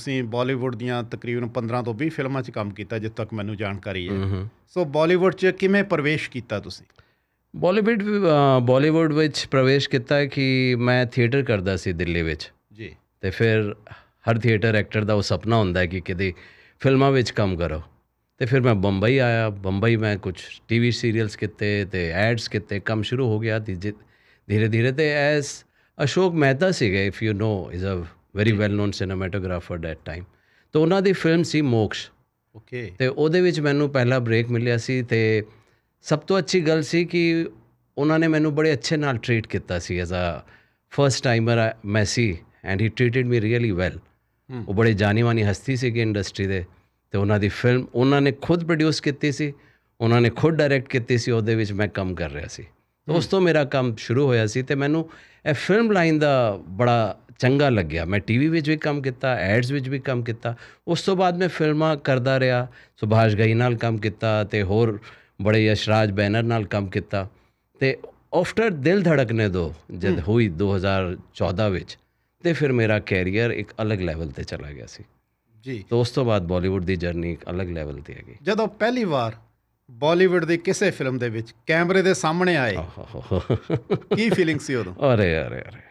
ਤੁਸੀਂ ਬਾਲੀਵੁੱਡ ਦੀਆਂ ਤਕਰੀਬਨ 15 ਤੋਂ 20 ਫਿਲਮਾਂ 'ਚ ਕੰਮ ਕੀਤਾ ਜਿੱਥੇ ਤੱਕ ਮੈਨੂੰ ਜਾਣਕਾਰੀ ਹੈ ਸੋ ਬਾਲੀਵੁੱਡ 'ਚ ਕਿਵੇਂ ਪ੍ਰਵੇਸ਼ ਕੀਤਾ ਤੁਸੀਂ ਬਾਲੀਵੁੱਡ ਬਾਲੀਵੁੱਡ ਵਿੱਚ ਪ੍ਰਵੇਸ਼ ਕੀਤਾ ਕਿ ਮੈਂ ਥੀਏਟਰ ਕਰਦਾ ਸੀ ਦਿੱਲੀ ਵਿੱਚ ਜੀ ਤੇ ਫਿਰ ਹਰ ਥੀਏਟਰ ਐਕਟਰ ਦਾ ਉਹ ਸੁਪਨਾ ਹੁੰਦਾ ਹੈ ਕਿ ਕਿਤੇ ਫਿਲਮਾਂ ਵਿੱਚ ਕੰਮ ਕਰੋ ਤੇ ਫਿਰ ਮੈਂ ਬੰਬਈ ਆਇਆ ਬੰਬਈ ਮੈਂ ਕੁਝ ਟੀਵੀ ਸੀਰੀਅਲਸ ਕਿਤੇ ਤੇ ਐਡਸ ਕਿਤੇ ਕੰਮ ਸ਼ੁਰੂ ਹੋ ਗਿਆ ਧੀਰੇ ਧੀਰੇ ਤੇ ਐਸ ਅਸ਼ੋਕ ਮਹਿਤਾ ਸੀਗਾ if you know is a very well known cinematographer that time ਤਾਂ ਉਹਨਾਂ ਦੀ ਫਿਲਮ ਸੀ ਮੋਕਸ਼ ਓਕੇ ਤੇ ਉਹਦੇ ਵਿੱਚ ਮੈਨੂੰ ਪਹਿਲਾ ਬ੍ਰੇਕ ਮਿਲਿਆ ਸੀ ਤੇ ਸਭ ਤੋਂ ਅੱਛੀ ਗੱਲ ਸੀ ਕਿ ਉਹਨਾਂ ਨੇ ਮੈਨੂੰ ਬੜੇ ਅੱਛੇ ਨਾਲ ਟ੍ਰੀਟ ਕੀਤਾ ਸੀ ਐਜ਼ ਅ ਫਰਸਟ ਟਾਈਮਰ ਮੈਸੀ and he treated me really well ਉਹ ਬੜੇ ਜਾਣੀ ਮਾਨੀ ਹਸਤੀ ਕਿ ਇੰਡਸਟਰੀ ਦੇ ਤੇ ਉਹਨਾਂ ਦੀ ਫਿਲਮ ਉਹਨਾਂ ਨੇ ਖੁਦ ਪ੍ਰੋਡਿਊਸ ਕੀਤੀ ਸੀ ਉਹਨਾਂ ਨੇ ਖੁਦ ਡਾਇਰੈਕਟ ਕੀਤੀ ਸੀ ਉਹਦੇ ਵਿੱਚ ਮੈਂ ਕੰਮ ਕਰ ਰਿਹਾ ਸੀ ਉਸ ਤੋਂ ਮੇਰਾ ਕੰਮ ਸ਼ੁਰੂ ਹੋਇਆ ਸੀ ਤੇ ਮੈਨੂੰ ਇਹ ਫਿਲਮ ਲਾਈਨ ਦਾ ਬੜਾ ਚੰਗਾ ਲੱਗਿਆ ਮੈਂ ਟੀਵੀ ਵਿੱਚ ਵੀ ਕੰਮ ਕੀਤਾ ਐਡਸ ਵਿੱਚ ਵੀ ਕੰਮ ਕੀਤਾ ਉਸ ਤੋਂ ਬਾਅਦ ਮੈਂ ਫਿਲਮਾਂ ਕਰਦਾ ਰਿਹਾ ਸੁਭਾਸ਼ ਗਈ ਨਾਲ ਕੰਮ ਕੀਤਾ ਤੇ ਹੋਰ ਬੜੇ ਯਸ਼ਰਾਜ ਬੈਨਰ ਨਾਲ ਕੰਮ ਕੀਤਾ ਤੇ ਆਫਟਰ ਦਿਲ ਧੜਕਨੇ ਦੋ ਜਦ ਹੋਈ 2014 ਵਿੱਚ ਤੇ ਫਿਰ ਮੇਰਾ ਕੈਰੀਅਰ ਇੱਕ ਅਲੱਗ ਲੈਵਲ ਤੇ ਚਲਾ ਗਿਆ ਸੀ ਜੀ ਤੋਂ ਉਸ ਤੋਂ ਬਾਅਦ ਬਾਲੀਵੁੱਡ ਦੀ ਜਰਨੀ ਇੱਕ ਅਲੱਗ ਲੈਵਲ ਤੇ ਆ ਗਈ ਜਦੋਂ ਪਹਿਲੀ ਵਾਰ ਬਾਲੀਵੁੱਡ ਦੀ ਕਿਸੇ ਫਿਲਮ ਦੇ ਵਿੱਚ ਕੈਮਰੇ ਦੇ ਸਾਹਮਣੇ ਆਏ ਕੀ ਫੀਲਿੰਗ ਸੀ ਉਦੋਂ ਅਰੇ ਅਰੇ ਅਰੇ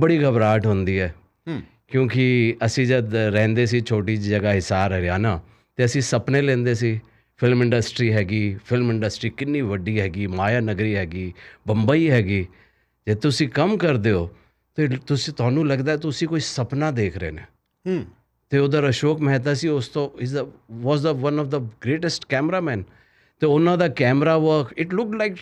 ਬੜੀ ਘਬਰਾਹਟ ਹੁੰਦੀ ਹੈ ਕਿਉਂਕਿ ਅਸੀਂ ਜਦ ਰਹਿੰਦੇ ਸੀ ਛੋਟੀ ਜਿਹੀ ਜਗ੍ਹਾ ਹਿਸਾਰ ਹਰਿਆਣਾ ਤੇ ਅਸੀਂ ਸੁਪਨੇ ਲੈਂਦੇ ਸੀ ਫਿਲਮ ਇੰਡਸਟਰੀ ਹੈਗੀ ਫਿਲਮ ਇੰਡਸਟਰੀ ਕਿੰਨੀ ਵੱਡੀ ਹੈਗੀ ਮਾਇਆ ਨਗਰੀ ਹੈਗੀ ਬੰਬਈ ਹੈਗੀ ਜੇ ਤੁਸੀਂ ਕੰਮ ਕਰਦੇ ਹੋ ਤੇ ਤੁਸੀਂ ਤੁਹਾਨੂੰ ਲੱਗਦਾ ਤੁਸੀਂ ਕੋਈ ਸੁਪਨਾ ਦੇਖ ਰਹੇ ਨੇ ਹੂੰ ਤੇ ਉਧਰ ਅਸ਼ੋਕ ਮਹਿਤਾ ਸੀ ਉਸ ਤੋਂ is the was the one of the greatest cameraman ਤੇ ਉਹਨਾਂ ਦਾ camera work it looked like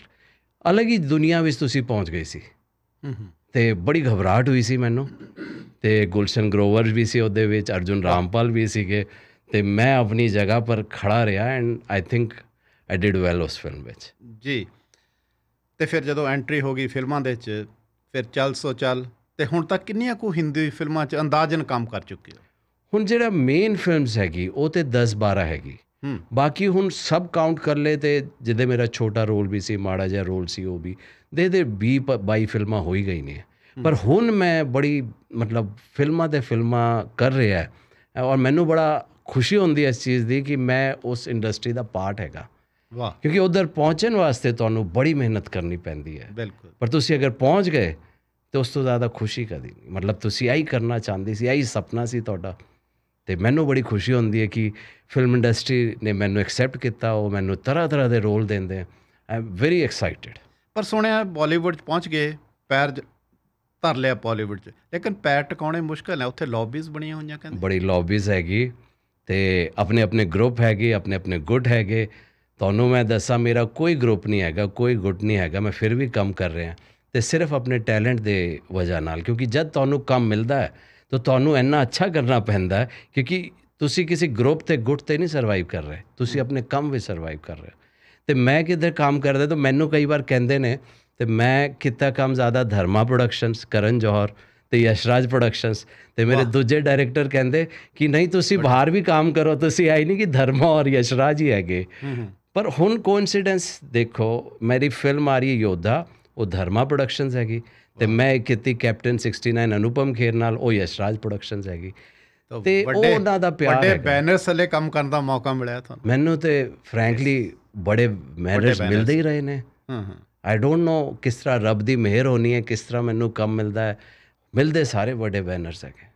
ਅਲੱਗ ਹੀ ਦੁਨੀਆ ਵਿੱਚ ਤੁਸੀਂ ਪਹੁੰਚ ਗਏ ਸੀ ਹੂੰ ਹੂੰ ਤੇ ਬੜੀ ਘਬਰਾਹਟ ਹੋਈ ਸੀ ਮੈਨੂੰ ਤੇ ਗੁਲਸ਼ਨ ਗਰੋਵਰ ਵੀ ਸੀ ਉਹਦੇ ਵਿੱਚ ਅਰਜੁਨ ਰਾਮਪਾਲ ਵੀ ਸੀਗੇ ਤੇ ਮੈਂ ਆਪਣੀ ਜਗ੍ਹਾ ਪਰ ਖੜਾ ਰਿਹਾ and I think I did well ਉਸ ਫਿਲਮ ਵਿੱਚ ਜੀ ਤੇ ਫਿਰ ਜਦੋਂ ਐਂਟਰੀ ਹੋ ਗਈ ਫਿਲਮਾਂ ਦੇ ਵਿੱਚ ਫਿਰ ਚੱਲ ਸੋ ਚੱਲ ਤੇ ਹੁਣ ਤੱਕ ਕਿੰਨੀਆਂ ਕੋ ਹਿੰਦੀ ਫਿਲਮਾਂ 'ਚ ਅੰਦਾਜ਼ਨ ਕੰਮ ਕਰ ਚੁੱਕੇ ਹੋ ਹੁਣ ਜਿਹੜਾ ਮੇਨ ਫਿਲਮਸ ਹੈਗੀ ਉਹ ਤੇ 10 12 ਹੈਗੀ ਬਾਕੀ ਹੁਣ ਸਭ ਕਾਊਂਟ ਕਰ ਲੇ ਤੇ ਜਿੱਦੇ ਮੇਰਾ ਛੋਟਾ ਰੋਲ ਵੀ ਸੀ ਮਾੜਾ ਜਿਹਾ ਰੋਲ ਸੀ ਉਹ ਵੀ ਦੇ ਦੇ 20 22 ਫਿਲਮਾਂ ਹੋਈ ਗਈ ਨੇ ਪਰ ਹੁਣ ਮੈਂ ਬੜੀ ਮਤਲਬ ਫਿਲਮਾਂ ਤੇ ਫਿਲਮਾਂ ਕਰ ਰਿਹਾ ਔਰ ਮੈਨੂੰ ਬੜਾ ਖੁਸ਼ੀ ਹੁੰਦੀ ਹੈ ਇਸ ਚੀਜ਼ ਦੀ ਕਿ ਮੈਂ ਉਸ ਇੰਡਸਟਰੀ ਦਾ ਪਾਰਟ ਹੈਗਾ ਵਾਹ ਕਿਉਂਕਿ ਉਧਰ ਪਹੁੰਚਣ ਵਾਸਤੇ ਤੁਹਾਨੂੰ ਬੜੀ ਮਿਹਨਤ ਕਰਨੀ ਪੈਂਦੀ ਹੈ ਬਿਲਕੁਲ ਪਰ ਤੁਸੀਂ ਅਗਰ ਪਹੁੰਚ ਗਏ ਤੇ ਉਸ ਤੋਂ ਜ਼ਿਆਦਾ ਖੁਸ਼ੀ ਕਦੀ ਨਹੀਂ ਮਤਲਬ ਤੁਸੀਂ ਆਈ ਕਰਨਾ ਚਾਹੁੰਦੇ ਸੀ ਆਈ ਸੁਪਨਾ ਸੀ ਤੁਹਾਡਾ ਤੇ ਮੈਨੂੰ ਬੜੀ ਖੁਸ਼ੀ ਹੁੰਦੀ ਹੈ ਕਿ ਫਿਲਮ ਇੰਡਸਟਰੀ ਨੇ ਮੈਨੂੰ ਐਕਸੈਪਟ ਕੀਤਾ ਉਹ ਮੈਨੂੰ ਤਰ੍ਹਾਂ ਤਰ੍ਹਾਂ ਦੇ ਰੋਲ ਦਿੰਦੇ ਆ ਆਮ ਵੈਰੀ ਐਕਸਾਈਟਿਡ ਪਰ ਸੁਣਿਆ ਬਾਲੀਵੁੱਡ ਚ ਪਹੁੰਚ ਗਏ ਪੈਰ ਧਰ ਲਿਆ ਬਾਲੀਵੁੱਡ ਚ ਲੇਕਿਨ ਪੈਰ ਟਿਕਾਉਣੇ ਮੁਸ਼ਕਲ ਹੈ ਉੱਥੇ ਲੌਬੀਜ਼ ਬਣੀਆਂ ਹੋਈਆਂ ਕਹਿੰਦੇ ਬੜੀ ਲੌਬੀਜ਼ ਹੈਗੀ ਤੇ ਆਪਣੇ ਆਪਣੇ ਗਰੁੱਪ ਹੈਗੇ ਆਪਣੇ ਆਪਣੇ ਗੁੱਡ ਹੈਗੇ ਤੁਹਾਨੂੰ ਮੈਂ ਦੱਸਾਂ ਮੇਰਾ ਕੋਈ ਗਰੁੱਪ ਨਹੀਂ ਹੈਗਾ ਕੋਈ ਗੁੱਡ ਨਹੀਂ ਹੈਗਾ ਮੈਂ ਫਿਰ ਵੀ ਕੰਮ ਕਰ ਰਿਹਾ ਤੇ ਸਿਰਫ ਆਪਣੇ ਟੈਲੈਂਟ ਦੇ ਵਜ੍ਹਾ ਨਾਲ ਕਿਉਂਕਿ ਜਦ ਤੁਹਾਨੂੰ ਕੰਮ ਮਿਲਦਾ ਹੈ ਤਾਂ ਤੁਹਾਨੂੰ ਇੰਨਾ ਅੱਛਾ ਕਰਨਾ ਪੈਂਦਾ ਕਿਉਂਕਿ ਤੁਸੀਂ ਕਿਸੇ ਗਰੁੱਪ ਤੇ ਗੁੱਟ ਤੇ ਨਹੀਂ ਸਰਵਾਈਵ ਕਰ ਰਹੇ ਤੁਸੀਂ ਆਪਣੇ ਕੰਮ ਵਿੱਚ ਸਰਵਾਈਵ ਕਰ ਰਹੇ ਤੇ ਮੈਂ ਕਿਧਰ ਕੰਮ ਕਰਦਾ ਤਾਂ ਮੈਨੂੰ ਕਈ ਵਾਰ ਕਹਿੰਦੇ ਨੇ ਤੇ ਮੈਂ ਕਿਤਾ ਕੰਮ ਜ਼ਿਆਦਾ ਧਰਮਾ ਪ੍ਰੋਡਕਸ਼ਨਸ ਕਰਨ ਜੋਹਰ ਤੇ ਯਸ਼ਰਾਜ ਪ੍ਰੋਡਕਸ਼ਨਸ ਤੇ ਮੇਰੇ ਦੂਜੇ ਡਾਇਰੈਕਟਰ ਕਹਿੰਦੇ ਕਿ ਨਹੀਂ ਤੁਸੀਂ ਬਾਹਰ ਵੀ ਕੰਮ ਕਰੋ ਤੁਸੀਂ ਆਈ ਨਹੀਂ ਕਿ ਧਰਮਾ ਔਰ ਯਸ਼ਰਾਜ ਹੀ ਹੈਗੇ ਪਰ ਹੁਣ ਕੋਇਨਸੀਡੈਂਸ ਦੇਖੋ ਮੇਰੀ ਫਿਲਮ ਆ ਰਹੀ ਹੈ ਯੋਧਾ ਉਹ ਧਰਮਾ ਪ੍ਰੋਡਕਸ਼ਨਸ ਹੈਗੀ ਤੇ ਮੈਂ ਕੀਤੀ ਕੈਪਟਨ 69 ਅਨੁਪਮ ਖੇਰ ਨਾਲ ਉਹ ਯਸ਼ਰਾਜ ਪ੍ਰੋਡਕਸ਼ਨਸ ਹੈਗੀ ਤੇ ਉਹਨਾਂ ਦਾ ਪਿਆਰ ਵੱਡੇ ਬੈਨਰਸ ਵਾਲੇ ਕੰਮ ਕਰਨ ਦਾ ਮੌਕਾ ਮਿਲਿਆ ਤੁਹਾਨੂੰ ਮੈਨੂੰ ਤੇ ਫ੍ਰੈਂਕਲੀ ਬੜੇ ਮੈਰਿਜ ਮਿਲਦੇ ਹੀ ਰਹੇ ਨੇ ਹਾਂ ਹਾਂ ਆਈ ਡੋਨਟ ਨੋ ਕਿਸ ਤਰ੍ਹਾਂ ਰੱਬ ਦੀ ਮਿਹਰ ਹੋਣੀ ਹੈ ਕਿਸ ਤਰ੍ਹਾਂ ਮੈਨੂੰ ਕੰਮ ਮਿਲਦਾ ਹੈ ਮਿਲਦੇ ਸਾਰੇ ਵੱਡੇ ਬੈਨਰਸ ਹੈਗੇ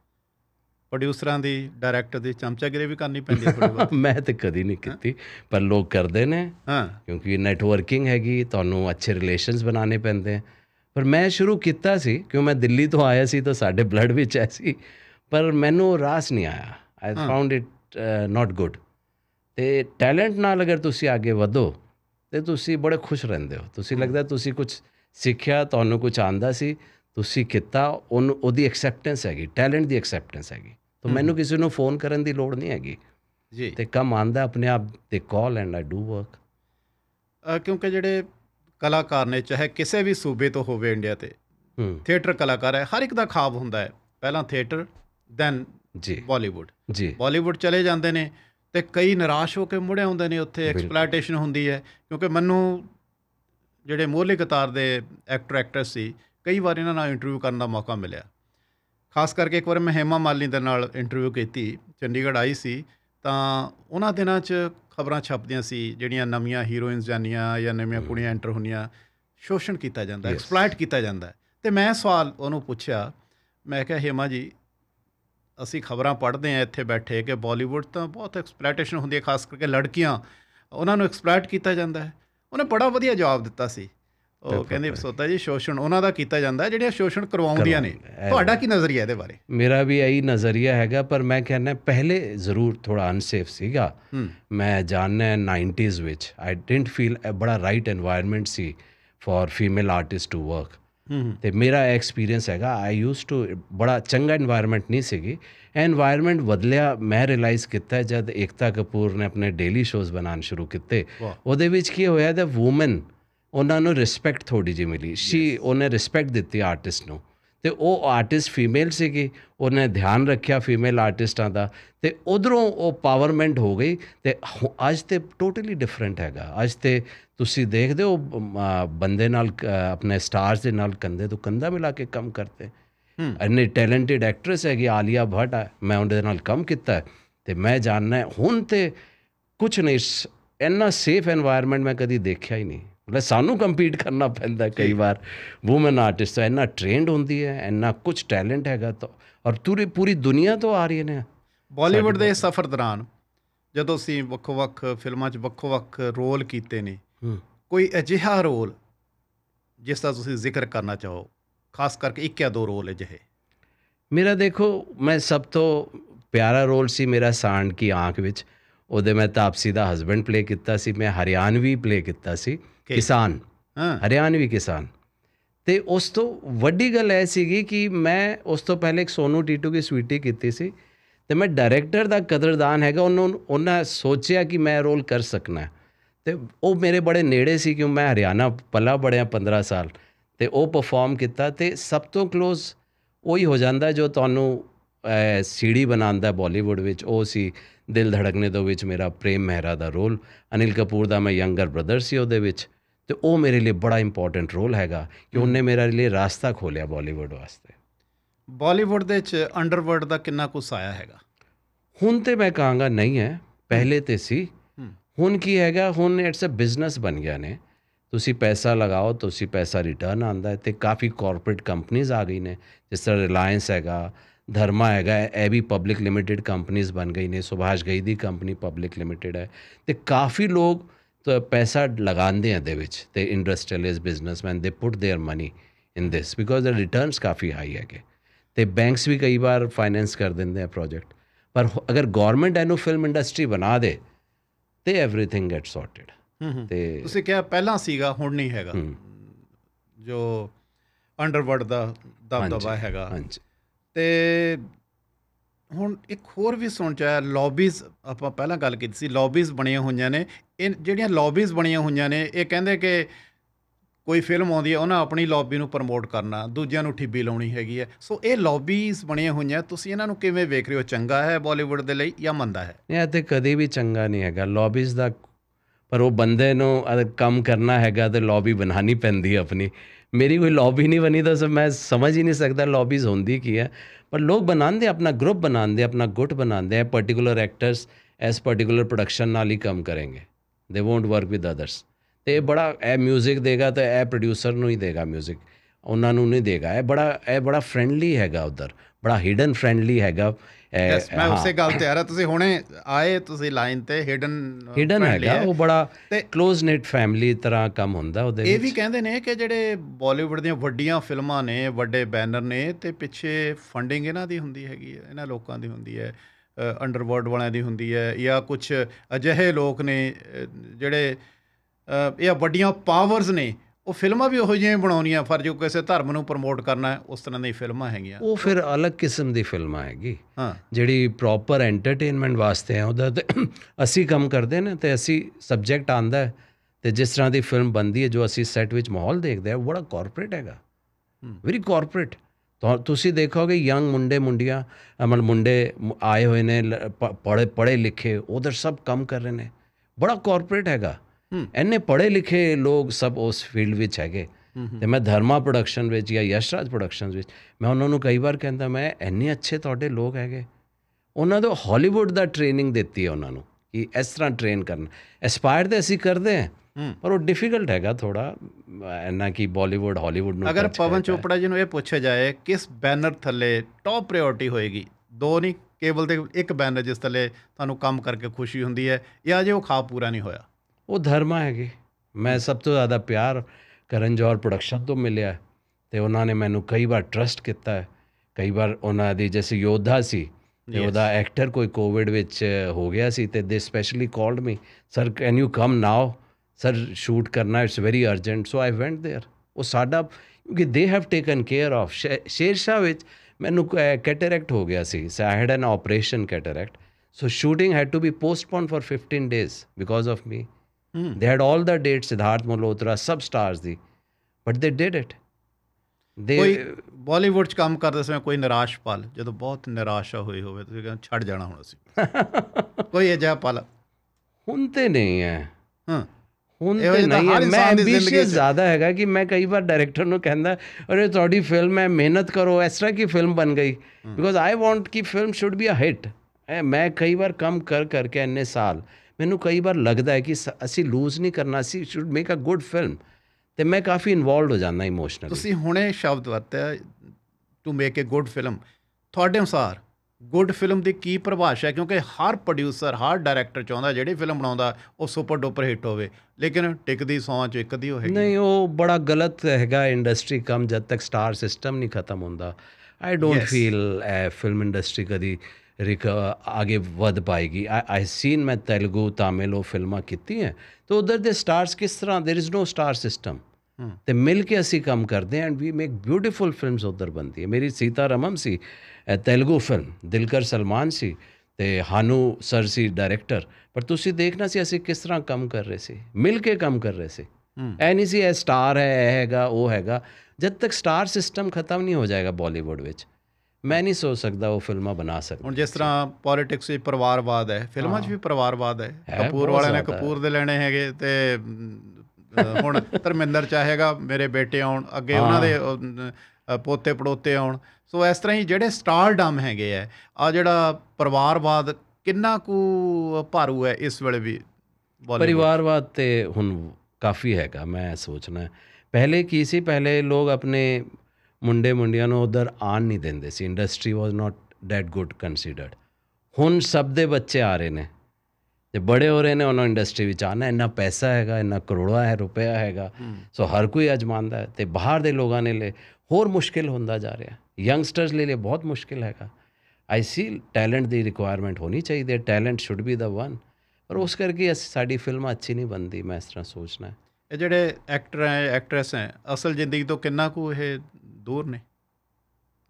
ਪ੍ਰੋਡਿਊਸਰਾਂ ਦੀ ਡਾਇਰੈਕਟਰ ਦੀ ਚਮਚਾਗਿਰੀ ਵੀ ਕਰਨੀ ਪੈਂਦੀ ਹੈ ਥੋੜੀ ਬਹੁਤ ਮੈਂ ਤੇ ਕਦੀ ਨਹੀਂ ਕੀਤੀ ਪਰ ਲੋਕ ਕਰਦੇ ਨੇ ਹਾਂ ਕਿਉਂਕਿ ਨੈਟਵਰਕਿੰਗ ਹੈਗੀ ਤੁਹਾਨੂੰ ਅੱਛੇ ਰਿਲੇਸ਼ਨਸ ਬਣਾਉਣੇ ਪੈਂਦੇ ਪਰ ਮੈਂ ਸ਼ੁਰੂ ਕੀਤਾ ਸੀ ਕਿਉਂ ਮੈਂ ਦਿੱਲੀ ਤੋਂ ਆਇਆ ਸੀ ਤਾਂ ਸਾਡੇ ਬਲੱਡ ਵਿੱਚ ਐ ਸੀ ਪਰ ਮੈਨੂੰ ਰਾਸ ਨਹੀਂ ਆਇਆ I found it not good ਤੇ ਟੈਲੈਂਟ ਨਾਲ ਅਗਰ ਤੁਸੀਂ ਅੱਗੇ ਵਧੋ ਤੇ ਤੁਸੀਂ ਬੜੇ ਖੁਸ਼ ਰਹਿੰਦੇ ਹੋ ਤੁਸੀਂ ਲੱਗਦਾ ਤੁਸੀਂ ਕੁਝ ਸਿੱਖਿਆ ਤੁਹਾਨੂੰ ਕੁਝ ਆਂਦਾ ਸੀ ਤੁਸੀਂ ਕੀਤਾ ਉਹਨ ਉਹਦੀ ਐਕਸੈਪਟੈਂਸ ਹੈਗੀ ਟੈਲੈਂਟ ਦੀ ਐਕਸੈਪਟੈਂਸ ਹੈਗੀ ਤਾਂ ਮੈਨੂੰ ਕਿਸੇ ਨੂੰ ਫੋਨ ਕਰਨ ਦੀ ਲੋੜ ਨਹੀਂ ਹੈਗੀ ਜੀ ਤੇ ਕੰਮ ਆਂਦਾ ਆਪਣੇ ਆਪ ਤੇ ਕਾਲ ਐਂਡ ਆ ਡੂ ਵਰਕ ਕਿਉਂਕਿ ਜਿਹੜੇ ਕਲਾਕਾਰ ਨੇ ਚਾਹੇ ਕਿਸੇ ਵੀ ਸੂਬੇ ਤੋਂ ਹੋਵੇ ਇੰਡੀਆ ਤੇ ਥੀਏਟਰ ਕਲਾਕਾਰ ਹੈ ਹਰ ਇੱਕ ਦਾ ਖਾਬ ਹੁੰਦਾ ਹੈ ਪਹਿਲਾਂ ਥੀਏਟਰ ਦੈਨ ਜੀ ਬਾਲੀਵੁੱਡ ਜੀ ਬਾਲੀਵੁੱਡ ਚਲੇ ਜਾਂਦੇ ਨੇ ਤੇ ਕਈ ਨਿਰਾਸ਼ ਹੋ ਕੇ ਮੁੜੇ ਆਉਂਦੇ ਨੇ ਉੱਥੇ ਐਕਸਪਲੋਇਟੇਸ਼ਨ ਹੁੰਦੀ ਹੈ ਕਿਉਂਕਿ ਮੈਨੂੰ ਜਿਹੜੇ ਮੋਹਲੇ ਕਤਾਰ ਦੇ ਐਕਟਰ ਐਕਟਰਸ ਸੀ ਕਈ ਵਾਰ ਇਹਨਾਂ ਨਾਲ ਇੰਟਰਵਿਊ ਕਰਨ ਦਾ ਮੌਕਾ ਮਿਲਿਆ ਖਾਸ ਕਰਕੇ ਇੱਕ ਵਾਰ ਮਹਿਮਾ ਮਾਲੀ ਦੇ ਨਾਲ ਇੰਟਰਵਿਊ ਕੀਤੀ ਚੰਡੀਗੜ੍ਹ ਆਈ ਸੀ ਤਾਂ ਉਹਨਾਂ ਦਿਨਾਂ 'ਚ ਖਬਰਾਂ ਛਪਦੀਆਂ ਸੀ ਜਿਹੜੀਆਂ ਨਵੀਆਂ ਹੀਰੋਇਨਸ ਜਾਨੀਆਂ ਜਾਂ ਨਵੀਆਂ ਕੁੜੀਆਂ ਐਂਟਰ ਹੁੰਦੀਆਂ ਸ਼ੋਸ਼ਣ ਕੀਤਾ ਜਾਂਦਾ ਐਕਸਪਲੋਇਟ ਕੀਤਾ ਜਾਂਦਾ ਤੇ ਮੈਂ ਸਵਾਲ ਉਹਨੂੰ ਪੁੱਛਿਆ ਮੈਂ ਕਿਹਾ ਹੇਮਾ ਜੀ ਅਸੀਂ ਖਬਰਾਂ ਪੜ੍ਹਦੇ ਆ ਇੱਥੇ ਬੈਠੇ ਕਿ ਬਾਲੀਵੁੱਡ ਤਾਂ ਬਹੁਤ ਐਕਸਪਲੋਇਟੇਸ਼ਨ ਹੁੰਦੀ ਹੈ ਖਾਸ ਕਰਕੇ ਲੜਕੀਆਂ ਉਹਨਾਂ ਨੂੰ ਐਕਸਪਲੋਇਟ ਕੀਤਾ ਜਾਂਦਾ ਹੈ ਉਹਨੇ ਬੜਾ ਵਧੀਆ ਜਵਾਬ ਦਿੱਤਾ ਸੀ ਉਹ ਕਹਿੰਦੇ ਸੋਤਾ ਜੀ ਸ਼ੋਸ਼ਣ ਉਹਨਾਂ ਦਾ ਕੀਤਾ ਜਾਂਦਾ ਜਿਹੜੀਆਂ ਸ਼ੋਸ਼ਣ ਕਰਵਾਉਂਦੀਆਂ ਨੇ ਤੁਹਾਡਾ ਕੀ ਨਜ਼ਰੀਆ ਇਹਦੇ ਬਾਰੇ ਮੇਰਾ ਵੀ ਇਹੀ ਨਜ਼ਰੀਆ ਹੈਗਾ ਪਰ ਮੈਂ ਕਹਿੰਦਾ ਪਹਿਲੇ ਜ਼ਰੂਰ ਥੋੜਾ ਅਨਸੇਫ ਸੀਗਾ ਮੈਂ ਜਾਣਨਾ 90s ਵਿੱਚ ਆਈ ਡਿਡਨਟ ਫੀਲ ਅ ਬੜਾ ਰਾਈਟ এনवायरमेंट ਸੀ for female artist to work ਤੇ ਮੇਰਾ ਐਕਸਪੀਰੀਅੰਸ ਹੈਗਾ ਆਈ ਯੂਸ ਟੂ ਬੜਾ ਚੰਗਾ এনवायरमेंट ਨਹੀਂ ਸੀਗੀ এনवायरमेंट ਬਦਲਿਆ ਮੈਂ ਰਿਅਲਾਈਜ਼ ਕੀਤਾ ਜਦ ਏਕਤਾ ਕਪੂਰ ਨੇ ਆਪਣੇ ਡੇਲੀ ਸ਼ੋਜ਼ ਬਣਾਉਣ ਸ਼ੁਰੂ ਕੀਤੇ ਉਹਦੇ ਵਿੱਚ ਕੀ ਹੋਇਆ ਦਾ ਔਮਨ ਉਹਨਾਂ ਨੂੰ ਰਿਸਪੈਕਟ ਥੋੜੀ ਜਿਹੀ ਮਿਲੀ ਸ਼ੀ ਉਹਨੇ ਰਿਸਪੈਕਟ ਦਿੱਤੀ ਆਰਟਿਸਟ ਨੂੰ ਤੇ ਉਹ ਆਰਟਿਸਟ ਫੀਮੇਲ ਸੀਗੀ ਉਹਨੇ ਧਿਆਨ ਰੱਖਿਆ ਫੀਮੇਲ ਆਰਟਿਸਟਾਂ ਦਾ ਤੇ ਉਧਰੋਂ ਉਹ ਪਾਵਰਮੈਂਟ ਹੋ ਗਈ ਤੇ ਅੱਜ ਤੇ ਟੋਟਲੀ ਡਿਫਰੈਂਟ ਹੈਗਾ ਅੱਜ ਤੇ ਤੁਸੀਂ ਦੇਖਦੇ ਹੋ ਬੰਦੇ ਨਾਲ ਆਪਣੇ ਸਟਾਰਸ ਦੇ ਨਾਲ ਕੰਦੇ ਤੋਂ ਕੰਦਾ ਮਿਲਾ ਕੇ ਕੰਮ ਕਰਦੇ ਇੰਨੇ ਟੈਲੈਂਟਡ ਐਕਟਰੈਸ ਹੈਗੀ ਆਲੀਆ ਭੱਟ ਮੈਂ ਉਹਦੇ ਨਾਲ ਕੰਮ ਕੀਤਾ ਤੇ ਮੈਂ ਜਾਣਨਾ ਹੁਣ ਤੇ ਕੁਝ ਨਹੀਂ ਇੰਨਾ ਸੇਫ ਐਨਵਾਇਰਨਮੈਂਟ ਮੈਂ ਕਦੀ ਦੇਖਿਆ ਹੀ ਨਹੀਂ ਮਤਲਬ ਸਾਨੂੰ ਕੰਪੀਟ ਕਰਨਾ ਪੈਂਦਾ ਕਈ ਵਾਰ ਔਮਨ ਆਰਟਿਸਟ ਤਾਂ ਇੰਨਾ ਟ੍ਰੇਨਡ ਹੁੰਦੀ ਹੈ ਇੰਨਾ ਕੁਝ ਟੈਲੈਂਟ ਹੈਗਾ ਤਾਂ ਔਰ ਤੂਰੀ ਪੂਰੀ ਦੁਨੀਆ ਤੋਂ ਆ ਰਹੀਆਂ ਨੇ ਬਾਲੀਵੁੱਡ ਦੇ ਸਫ਼ਰ ਦੌਰਾਨ ਜਦੋਂ ਅਸੀਂ ਵੱਖ-ਵੱਖ ਫਿਲਮਾਂ 'ਚ ਵੱਖ-ਵੱਖ ਰੋਲ ਕੀਤੇ ਨੇ ਕੋਈ ਅਜਿਹਾ ਰੋਲ ਜਿਸ ਦਾ ਤੁਸੀਂ ਜ਼ਿਕਰ ਕਰਨਾ ਚਾਹੋ ਖਾਸ ਕਰਕੇ ਇੱਕ ਜਾਂ ਦੋ ਰੋਲ ਅਜਿਹੇ ਮੇਰਾ ਦੇਖੋ ਮੈਂ ਸਭ ਤੋਂ ਪਿਆਰਾ ਰੋਲ ਸੀ ਮੇਰਾ ਸਾਂਡ ਕੀ ਆਂਖ ਵਿੱਚ ਉਹਦੇ ਮੈਂ ਤਾਪਸੀ ਦਾ ਹਸਬੰਡ ਪਲੇ ਕੀਤਾ ਸੀ ਮੈਂ ਹਰਿਆਣਵੀ ਪਲੇ ਕੀਤਾ ਸੀ ਕਿਸਾਨ ਹਰਿਆਣਵੀ ਕਿਸਾਨ ਤੇ ਉਸ ਤੋਂ ਵੱਡੀ ਗੱਲ ਐ ਸੀਗੀ ਕਿ ਮੈਂ ਉਸ ਤੋਂ ਪਹਿਲੇ ਇੱਕ ਸੋਨੂ ਟੀਟੂ ਦੀ ਸਵੀਟੀ ਕੀਤੀ ਸੀ ਤੇ ਮੈਂ ਡਾਇਰੈਕਟਰ ਦਾ ਕਦਰਦਾਨ ਹੈਗਾ ਉਹਨਾਂ ਉਹਨਾਂ ਸੋਚਿਆ ਕਿ ਮੈਂ ਰੋਲ ਕਰ ਸਕਣਾ ਤੇ ਉਹ ਮੇਰੇ ਬੜੇ ਨੇੜੇ ਸੀ ਕਿਉਂ ਮੈਂ ਹਰਿਆਣਾ ਪੱਲਾ ਬੜਿਆ 15 ਸਾਲ ਤੇ ਉਹ ਪਰਫਾਰਮ ਕੀਤਾ ਤੇ ਸਭ ਤੋਂ ক্লোਜ਼ ਉਹੀ ਹੋ ਜਾਂਦਾ ਜੋ ਤੁਹਾਨੂੰ ਸੀੜੀ ਬਣਾਉਂਦਾ ਬਾਲੀਵੁੱਡ ਵਿੱਚ ਉਹ ਸੀ ਦਿਲ ਧੜਕਨੇ ਦੋ ਵਿੱਚ ਮੇਰਾ ਪ੍ਰੇਮ ਮਹਿਰਾ ਦਾ ਰੋਲ ਅਨਿਲ ਕਪੂਰ ਦਾ ਮੈਂ ਯੰਗਰ ਬ੍ਰਦਰ ਸੀ ਉਹਦੇ ਵਿੱਚ ਤੇ ਉਹ ਮੇਰੇ ਲਈ ਬੜਾ ਇੰਪੋਰਟੈਂਟ ਰੋਲ ਹੈਗਾ ਕਿ ਉਹਨੇ ਮੇਰੇ ਲਈ ਰਾਸਤਾ ਖੋਲਿਆ ਬਾਲੀਵੁੱਡ ਵਾਸਤੇ ਬਾਲੀਵੁੱਡ ਦੇ ਵਿੱਚ ਅੰਡਰਵਰਲਡ ਦਾ ਕਿੰਨਾ ਕੁਸ ਆਇਆ ਹੈਗਾ ਹੁਣ ਤੇ ਮੈਂ ਕਹਾਂਗਾ ਨਹੀਂ ਹੈ ਪਹਿਲੇ ਤੇ ਸੀ ਹੁਣ ਕੀ ਹੈਗਾ ਹੁਣ ਇਟਸ ਅ ਬਿਜ਼ਨਸ ਬਣ ਗਿਆ ਨੇ ਤੁਸੀਂ ਪੈਸਾ ਲਗਾਓ ਤੁਸੀਂ ਪੈਸਾ ਰਿਟਰਨ ਆਂਦਾ ਹੈ ਤੇ ਕਾਫੀ ਕਾਰਪੋਰੇਟ ਕੰਪਨੀਆਂ ਆ ਗਈ ਨੇ ਜਿਸ ਤਰ੍ਹਾਂ ਰਿਲਾਇੰਸ ਹੈਗਾ ਧਰਮਾ ਹੈਗਾ ਇਹ ਵੀ ਪਬਲਿਕ ਲਿਮਿਟਿਡ ਕੰਪਨੀਆਂ ਬਣ ਗਈ ਨੇ ਸੁਭਾਸ਼ ਗਈ ਦੀ ਕੰਪਨੀ ਪਬਲਿਕ ਲਿਮਿਟਿਡ ਹੈ ਤੇ ਕਾਫੀ ਲੋਕ ਪੈਸਾ ਲਗਾਉਂਦੇ ਆ ਦੇ ਵਿੱਚ ਤੇ industrialists businessman they put their money in this because the returns ਕਾਫੀ ਹਾਈ ਹੈਗੇ ਤੇ ਬੈਂਕਸ ਵੀ ਕਈ ਵਾਰ ਫਾਈਨੈਂਸ ਕਰ ਦਿੰਦੇ ਆ ਪ੍ਰੋਜੈਕਟ ਪਰ ਅਗਰ ਗਵਰਨਮੈਂਟ ਇਹਨੂੰ ਫਿਲਮ ਇੰਡਸਟਰੀ ਬਣਾ ਦੇ ਤੇ एवरीथिंग ਗੈਟ ਸੌਰਟਡ ਤੇ ਤੁਸੀਂ ਕਿਹਾ ਪਹਿਲਾਂ ਸੀਗਾ ਹੁਣ ਨਹੀਂ ਹੈਗਾ ਜੋ ਅੰਡਰਵਰਡ ਦਾ ਦਬਦਬਾ ਹੈਗਾ ਹਾਂਜੀ ਤੇ ਹੁਣ ਇੱਕ ਹੋਰ ਵੀ ਸੁਣ ਚਾਇਆ ਲੌਬੀਜ਼ ਆਪਾਂ ਪਹਿਲਾਂ ਗੱਲ ਕੀਤੀ ਸੀ ਲੌਬੀਜ਼ ਬਣੀਆਂ ਹੋਈਆਂ ਨੇ ਇਹ ਜਿਹੜੀਆਂ ਲੌਬੀਜ਼ ਬਣੀਆਂ ਹੋਈਆਂ ਨੇ ਇਹ ਕਹਿੰਦੇ ਕਿ ਕੋਈ ਫਿਲਮ ਆਉਂਦੀ ਹੈ ਉਹਨਾਂ ਆਪਣੀ ਲੌਬੀ ਨੂੰ ਪ੍ਰਮੋਟ ਕਰਨਾ ਦੂਜਿਆਂ ਨੂੰ ਠਿੱਬੀ ਲਾਉਣੀ ਹੈਗੀ ਹੈ ਸੋ ਇਹ ਲੌਬੀਜ਼ ਬਣੀਆਂ ਹੋਈਆਂ ਤੁਸੀਂ ਇਹਨਾਂ ਨੂੰ ਕਿਵੇਂ ਵੇਖ ਰਹੇ ਹੋ ਚੰਗਾ ਹੈ ਬਾਲੀਵੁੱਡ ਦੇ ਲਈ ਜਾਂ ਮੰਦਾ ਹੈ ਇਹ ਤੇ ਕਦੇ ਵੀ ਚੰਗਾ ਨਹੀਂ ਹੈਗਾ ਲੌਬੀਜ਼ ਦਾ ਪਰ ਉਹ ਬੰਦੇ ਨੂੰ ਕੰਮ ਕਰਨਾ ਹੈਗਾ ਤੇ ਲੌਬੀ ਬਣਾਣੀ ਪੈਂਦੀ ਆਪਣੀ मेरी कोई लॉबी नहीं बनी तो सब मैं समझ ही नहीं सकता लॉबीज होंगी की है पर लोग बना दे अपना ग्रुप बना दें अपना गुट बना दें पर्टिकुलर एक्टर्स एस पर्टिकुलर प्रोडक्शन नाल ही कम करेंगे they won't work with others तो यह बड़ा ए म्यूजिक देगा तो ए प्रोड्यूसर ही देगा म्यूजिक उन्होंने नहीं देगा ए बड़ा ए बड़ा फ्रेंडली हैगा उधर बड़ा हिडन फ्रेंडली हैगा ਯੈਸ ਮੈਂ ਉਸੇ ਗੱਲ ਤੇ ਆ ਰਿਹਾ ਤੁਸੀਂ ਹੁਣੇ ਆਏ ਤੁਸੀਂ ਲਾਈਨ ਤੇ ਹਿਡਨ ਹਿਡਨ ਹੈਗਾ ਉਹ ਬੜਾ ক্লোਜ਼ ਨਿਟ ਫੈਮਿਲੀ ਤਰ੍ਹਾਂ ਕੰਮ ਹੁੰਦਾ ਉਹਦੇ ਵਿੱਚ ਇਹ ਵੀ ਕਹਿੰਦੇ ਨੇ ਕਿ ਜਿਹੜੇ ਬਾਲੀਵੁੱਡ ਦੀਆਂ ਵੱਡੀਆਂ ਫਿਲਮਾਂ ਨੇ ਵੱਡੇ ਬੈਨਰ ਨੇ ਤੇ ਪਿੱਛੇ ਫੰਡਿੰਗ ਇਹਨਾਂ ਦੀ ਹੁੰਦੀ ਹੈਗੀ ਹੈ ਇਹਨਾਂ ਲੋਕਾਂ ਦੀ ਹੁੰਦੀ ਹੈ ਅੰਡਰਵਰਲਡ ਵਾਲਿਆਂ ਦੀ ਹੁੰਦੀ ਹੈ ਜਾਂ ਕੁਝ ਅਜਿਹੇ ਲੋਕ ਨੇ ਜਿਹੜੇ ਇਹ ਵੱਡੀਆਂ ਪਾਵਰਸ ਨੇ ਉਹ ਫਿਲਮਾਂ ਵੀ ਉਹੋ ਜਿਹੀਆਂ ਬਣਾਉਣੀਆਂ ਫਰਜ਼ ਉਹ ਕਿਸੇ ਧਰਮ ਨੂੰ ਪ੍ਰਮੋਟ ਕਰਨਾ ਉਸ ਤਰ੍ਹਾਂ ਦੀ ਫਿਲਮਾਂ ਹੈਗੀਆਂ ਉਹ ਫਿਰ ਅਲੱਗ ਕਿਸਮ ਦੀ ਫਿਲਮਾਂ ਹੈਗੀ ਜਿਹੜੀ ਪ੍ਰੋਪਰ ਐਂਟਰਟੇਨਮੈਂਟ ਵਾਸਤੇ ਹੈ ਉਹਦਾ ਅਸੀਂ ਕੰਮ ਕਰਦੇ ਨੇ ਤੇ ਅਸੀਂ ਸਬਜੈਕਟ ਆਂਦਾ ਤੇ ਜਿਸ ਤਰ੍ਹਾਂ ਦੀ ਫਿਲਮ ਬਣਦੀ ਹੈ ਜੋ ਅਸੀਂ ਸੈੱਟ ਵਿੱਚ ਮਾਹੌਲ ਦੇਖਦੇ ਆ ਬੜਾ ਕਾਰਪੋਰੇਟ ਹੈਗਾ ਵੈਰੀ ਕਾਰਪੋਰੇਟ ਤੁਸੀਂ ਦੇਖੋਗੇ ਯੰਗ ਮੁੰਡੇ ਮੁੰਡੀਆਂ ਅਮਲ ਮੁੰਡੇ ਆਏ ਹੋਏ ਨੇ ਪੜੇ ਪੜੇ ਲਿਖੇ ਉਧਰ ਸਭ ਕੰਮ ਕਰ ਰਹੇ ਨੇ ਬੜਾ ਕਾਰਪੋਰੇਟ ਹੈਗਾ ਐਨੇ ਪੜ੍ਹੇ ਲਿਖੇ ਲੋਕ ਸਭ ਉਸ ਫੀਲਡ ਵਿੱਚ ਹੈਗੇ ਤੇ ਮੈਂ ਧਰਮਾ ਪ੍ਰੋਡਕਸ਼ਨ ਵਿੱਚ ਜਾਂ ਯਸ਼ਰਾਜ ਪ੍ਰੋਡਕਸ਼ਨਸ ਵਿੱਚ ਮੈਂ ਉਹਨਾਂ ਨੂੰ ਕਈ ਵਾਰ ਕਹਿੰਦਾ ਮੈਂ ਐਨੇ ਅੱਛੇ ਤੁਹਾਡੇ ਲੋਕ ਹੈਗੇ ਉਹਨਾਂ ਤੋਂ ਹਾਲੀਵੁੱਡ ਦਾ ਟ੍ਰੇਨਿੰਗ ਦਿੱਤੀ ਹੈ ਉਹਨਾਂ ਨੂੰ ਕਿ ਇਸ ਤਰ੍ਹਾਂ ਟ੍ਰੇਨ ਕਰਨਾ ਐਸਪਾਇਰ ਤੇ ਅਸੀਂ ਕਰਦੇ ਹਾਂ ਪਰ ਉਹ ਡਿਫਿਕਲਟ ਹੈਗਾ ਥੋੜਾ ਐਨਾ ਕਿ ਬਾਲੀਵੁੱਡ ਹਾਲੀਵੁੱਡ ਨੂੰ ਅਗਰ ਪਵਨ ਚੋਪੜਾ ਜੀ ਨੂੰ ਇਹ ਪੁੱਛਿਆ ਜਾਏ ਕਿਸ ਬੈਨਰ ਥੱਲੇ ਟੌਪ ਪ੍ਰਾਇੋਰਟੀ ਹੋਏਗੀ ਦੋ ਨਹੀਂ ਕੇਵਲ ਤੇ ਇੱਕ ਬੈਨਰ ਜਿਸ ਥੱਲੇ ਤੁਹਾਨੂੰ ਕੰਮ ਕਰਕੇ ਖੁਸ਼ੀ ਹੁੰਦੀ ਹੈ ਇਹ ਅਜੇ ਉਹ ਖਾ ਪੂਰਾ ਨਹੀਂ ਹੋਇਆ ਉਹ ਧਰਮ ਹੈਗੇ ਮੈਂ ਸਭ ਤੋਂ ਜ਼ਿਆਦਾ ਪਿਆਰ ਕਰਨ ਜੋਰ ਪ੍ਰੋਡਕਸ਼ਨ ਤੋਂ ਮਿਲਿਆ ਤੇ ਉਹਨਾਂ ਨੇ ਮੈਨੂੰ ਕਈ ਵਾਰ ਟਰਸਟ ਕੀਤਾ ਹੈ ਕਈ ਵਾਰ ਉਹਨਾਂ ਦੀ ਜਿਵੇਂ ਯੋਧਾ ਸੀ ਤੇ ਉਹਦਾ ਐਕਟਰ ਕੋਈ ਕੋਵਿਡ ਵਿੱਚ ਹੋ ਗਿਆ ਸੀ ਤੇ they specially called me sir can you come now sir shoot ਕਰਨਾ it's very urgent so I went there ਉਹ ਸਾਡਾ ਕਿਉਂਕਿ they have taken care of Shershaah ਵਿੱਚ ਮੈਨੂੰ ਕੈਟਰੈਕਟ ਹੋ ਗਿਆ ਸੀ so I had an operation cataract so shooting had to be postpone for 15 days because of me Mm. They had all the dates, Siddharth Malhotra, ਸਭ stars ਦੀ but they did it ਦੇ ਕੋਈ ਬਾਲੀਵੁੱਡ ਚ ਕੰਮ ਕਰਦੇ ਸਮੇਂ ਕੋਈ ਨਿਰਾਸ਼ ਪਲ ਜਦੋਂ ਬਹੁਤ ਨਿਰਾਸ਼ਾ ਹੋਈ ਹੋਵੇ ਤੁਸੀਂ ਕਹਿੰਦੇ ਛੱਡ ਜਾਣਾ ਹੁਣ ਅਸੀਂ ਕੋਈ ਅਜਿਹਾ ਪਲ ਹੁਣ ਤੇ ਨਹੀਂ ਹੈ ਹਾਂ ਹੁਣ ਤੇ ਨਹੀਂ ਹੈ ਮੈਂ ਐਂਬੀਸ਼ੀਅਸ ਜ਼ਿਆਦਾ ਹੈਗਾ ਕਿ ਮੈਂ ਕਈ ਵਾਰ ਡਾਇਰੈਕਟਰ ਨੂੰ ਕਹਿੰਦਾ ਅਰੇ ਤੁਹਾਡੀ ਫਿਲਮ ਹੈ ਮਿਹਨਤ ਕਰੋ ਇਸ ਤਰ੍ਹਾਂ ਕੀ ਫਿਲਮ ਬਣ ਗਈ ਬਿਕੋਜ਼ ਆਈ ਵਾਂਟ ਕਿ film should be a hit ਮੈਂ ਕਈ ਵਾਰ ਕੰਮ ਕਰ ਕਰਕੇ ਇੰਨੇ ਸਾਲ ਮੈਨੂੰ ਕਈ ਵਾਰ ਲੱਗਦਾ ਹੈ ਕਿ ਅਸੀਂ ਲੂਜ਼ ਨਹੀਂ ਕਰਨਾ ਸੀ should make a good film ਤੇ ਮੈਂ ਕਾਫੀ ਇਨਵੋਲਡ ਹੋ ਜਾਂਦਾ ਇਮੋਸ਼ਨਲੀ ਤੁਸੀਂ ਹੁਣੇ ਸ਼ਬਦ ਵਰਤਿਆ to make a good film ਤੁਹਾਡੇ ਅਨੁਸਾਰ ਗੁੱਡ ਫਿਲਮ ਦੀ ਕੀ ਪਰਿਭਾਸ਼ਾ ਹੈ ਕਿਉਂਕਿ ਹਰ ਪ੍ਰੋਡਿਊਸਰ ਹਰ ਡਾਇਰੈਕਟਰ ਚਾਹੁੰਦਾ ਜਿਹੜੀ ਫਿਲਮ ਬਣਾਉਂਦਾ ਉਹ ਸੁਪਰ ਡੋਪਰ ਹਿੱਟ ਹੋਵੇ ਲੇਕਿਨ ਟਿਕਦੀ ਸੌਂ ਚ ਇੱਕ ਦੀ ਹੋਏਗੀ ਨਹੀਂ ਉਹ ਬੜਾ ਗਲਤ ਹੈਗਾ ਇੰਡਸਟਰੀ ਕਮ ਜਦ ਤੱਕ ਸਟਾਰ ਸਿਸਟਮ ਨਹੀਂ ਖਤਮ ਹੁੰਦਾ I don't feel film industry ਕਦੀ आगे बढ़ पाएगी आई सीन मैं तेलुगु ਤਾਮਿਲ ਉਹ ਫਿਲਮਾਂ ਕੀਤੀਆਂ तो ਉਧਰ ਦੇ ਸਟਾਰਸ ਕਿਸ ਤਰ੍ਹਾਂ there is no star system ਤੇ ਮਿਲ ਕੇ ਅਸੀਂ ਕੰਮ ਕਰਦੇ and we make beautiful films ਉਧਰ ਬਣਦੀ ਹੈ ਮੇਰੀ ਸੀਤਾ ਰਮਮ ਸੀ ਤੇਲਗੂ ਫਿਲਮ ਦਿਲਕਰ ਸਲਮਾਨ ਸੀ ਤੇ ਹਾਨੂ ਸਰ ਸੀ ਡਾਇਰੈਕਟਰ ਪਰ ਤੁਸੀਂ ਦੇਖਣਾ ਸੀ ਅਸੀਂ ਕਿਸ ਤਰ੍ਹਾਂ ਕੰਮ ਕਰ ਰਹੇ ਸੀ ਮਿਲ ਕੇ ਕੰਮ ਕਰ ਰਹੇ ਸੀ ਐ ਨਹੀਂ ਸੀ ਇਹ ਸਟਾਰ ਹੈ ਇਹ ਹੈਗਾ ਉਹ ਹੈਗਾ ਜਦ ਤੱਕ ਸਟਾਰ ਸਿਸਟਮ ਖਤਮ ਨਹੀਂ ਹੋ ਜਾਏਗਾ ਬਾਲੀਵੁੱਡ ਵਿੱਚ ਮੈਂ ਨਹੀਂ ਸੋਚ ਸਕਦਾ ਉਹ ਫਿਲਮਾਂ ਬਣਾ ਸਕਦਾ ਹੁਣ ਜਿਸ ਤਰ੍ਹਾਂ ਪੋਲਿਟਿਕਸ ਵਿੱਚ ਪਰਿਵਾਰਵਾਦ ਹੈ ਫਿਲਮਾਂ 'ਚ ਵੀ ਪਰਿਵਾਰਵਾਦ ਹੈ ਕਪੂਰ ਵਾਲਿਆਂ ਨੇ ਕਪੂਰ ਦੇ ਲੈਣੇ ਹੈਗੇ ਤੇ ਹੁਣ ਧਰਮਿੰਦਰ ਚਾਹੇਗਾ ਮੇਰੇ ਬੇਟੇ ਆਉਣ ਅੱਗੇ ਉਹਨਾਂ ਦੇ ਪੋਤੇ ਪੜੋਤੇ ਆਉਣ ਸੋ ਇਸ ਤਰ੍ਹਾਂ ਹੀ ਜਿਹੜੇ ਸਟਾਰਡਮ ਹੈਗੇ ਆ ਆ ਜਿਹੜਾ ਪਰਿਵਾਰਵਾਦ ਕਿੰਨਾ ਕੁ ਭਾਰੂ ਹੈ ਇਸ ਵੇਲੇ ਵੀ ਪਰਿਵਾਰਵਾਦ ਤੇ ਹੁਣ ਕਾਫੀ ਹੈਗਾ ਮੈਂ ਸੋਚਣਾ ਪਹਿਲੇ ਕੀ ਸੀ ਪਹਿਲੇ ਲੋਕ ਆਪਣੇ ਮੁੰਡੇ ਮੁੰਡਿਆਂ ਨੂੰ ਉਧਰ ਆਣ ਨਹੀਂ ਦਿੰਦੇ ਸੀ industry was not that good considered ਹੁਣ ਸਭ ਦੇ ਬੱਚੇ ਆ ਰਹੇ ਨੇ ਤੇ ਬੜੇ ਹੋ ਰਹੇ ਨੇ ਉਹਨਾਂ ਇੰਡਸਟਰੀ ਵਿੱਚ ਆਣਾ ਇੰਨਾ ਪੈਸਾ ਹੈਗਾ ਇੰਨਾ ਕਰੋੜਾ ਹੈ ਰੁਪਇਆ ਹੈਗਾ ਸੋ ਹਰ ਕੋਈ ਅਜਮਾਨਦਾ ਹੈ ਤੇ ਬਾਹਰ ਦੇ ਲੋਕਾਂ ਨੇ ਲਈ ਹੋਰ ਮੁਸ਼ਕਿਲ ਹੁੰਦਾ ਜਾ ਰਿਹਾ ਯੰਗਸਟਰਸ ਲਈ ਲਈ ਬਹੁਤ ਮੁਸ਼ਕਿਲ ਹੈਗਾ ਆਈ ਸੀ ਟੈਲੈਂਟ ਦੀ ਰਿਕੁਆਇਰਮੈਂਟ ਹੋਣੀ ਚਾਹੀਦੀ ਹੈ talent should be the one ਪਰ ਉਸ ਕਰਕੇ ਸਾਡੀ ਫਿਲਮ ਅੱਛੀ ਨਹੀਂ ਬਣਦੀ ਮੈਂ ਇਸ ਤਰ੍ਹਾਂ ਸੋਚਣਾ ਇਹ ਜਿਹੜੇ ਐਕਟਰ ਐ ਐਕਟ੍ਰੈਸ ਐ ਅਸਲ ਜ਼ਿੰਦਗੀ ਤੋਂ ਕਿੰਨਾ ਕੁ ਇਹ ਦੂਰ ਨੇ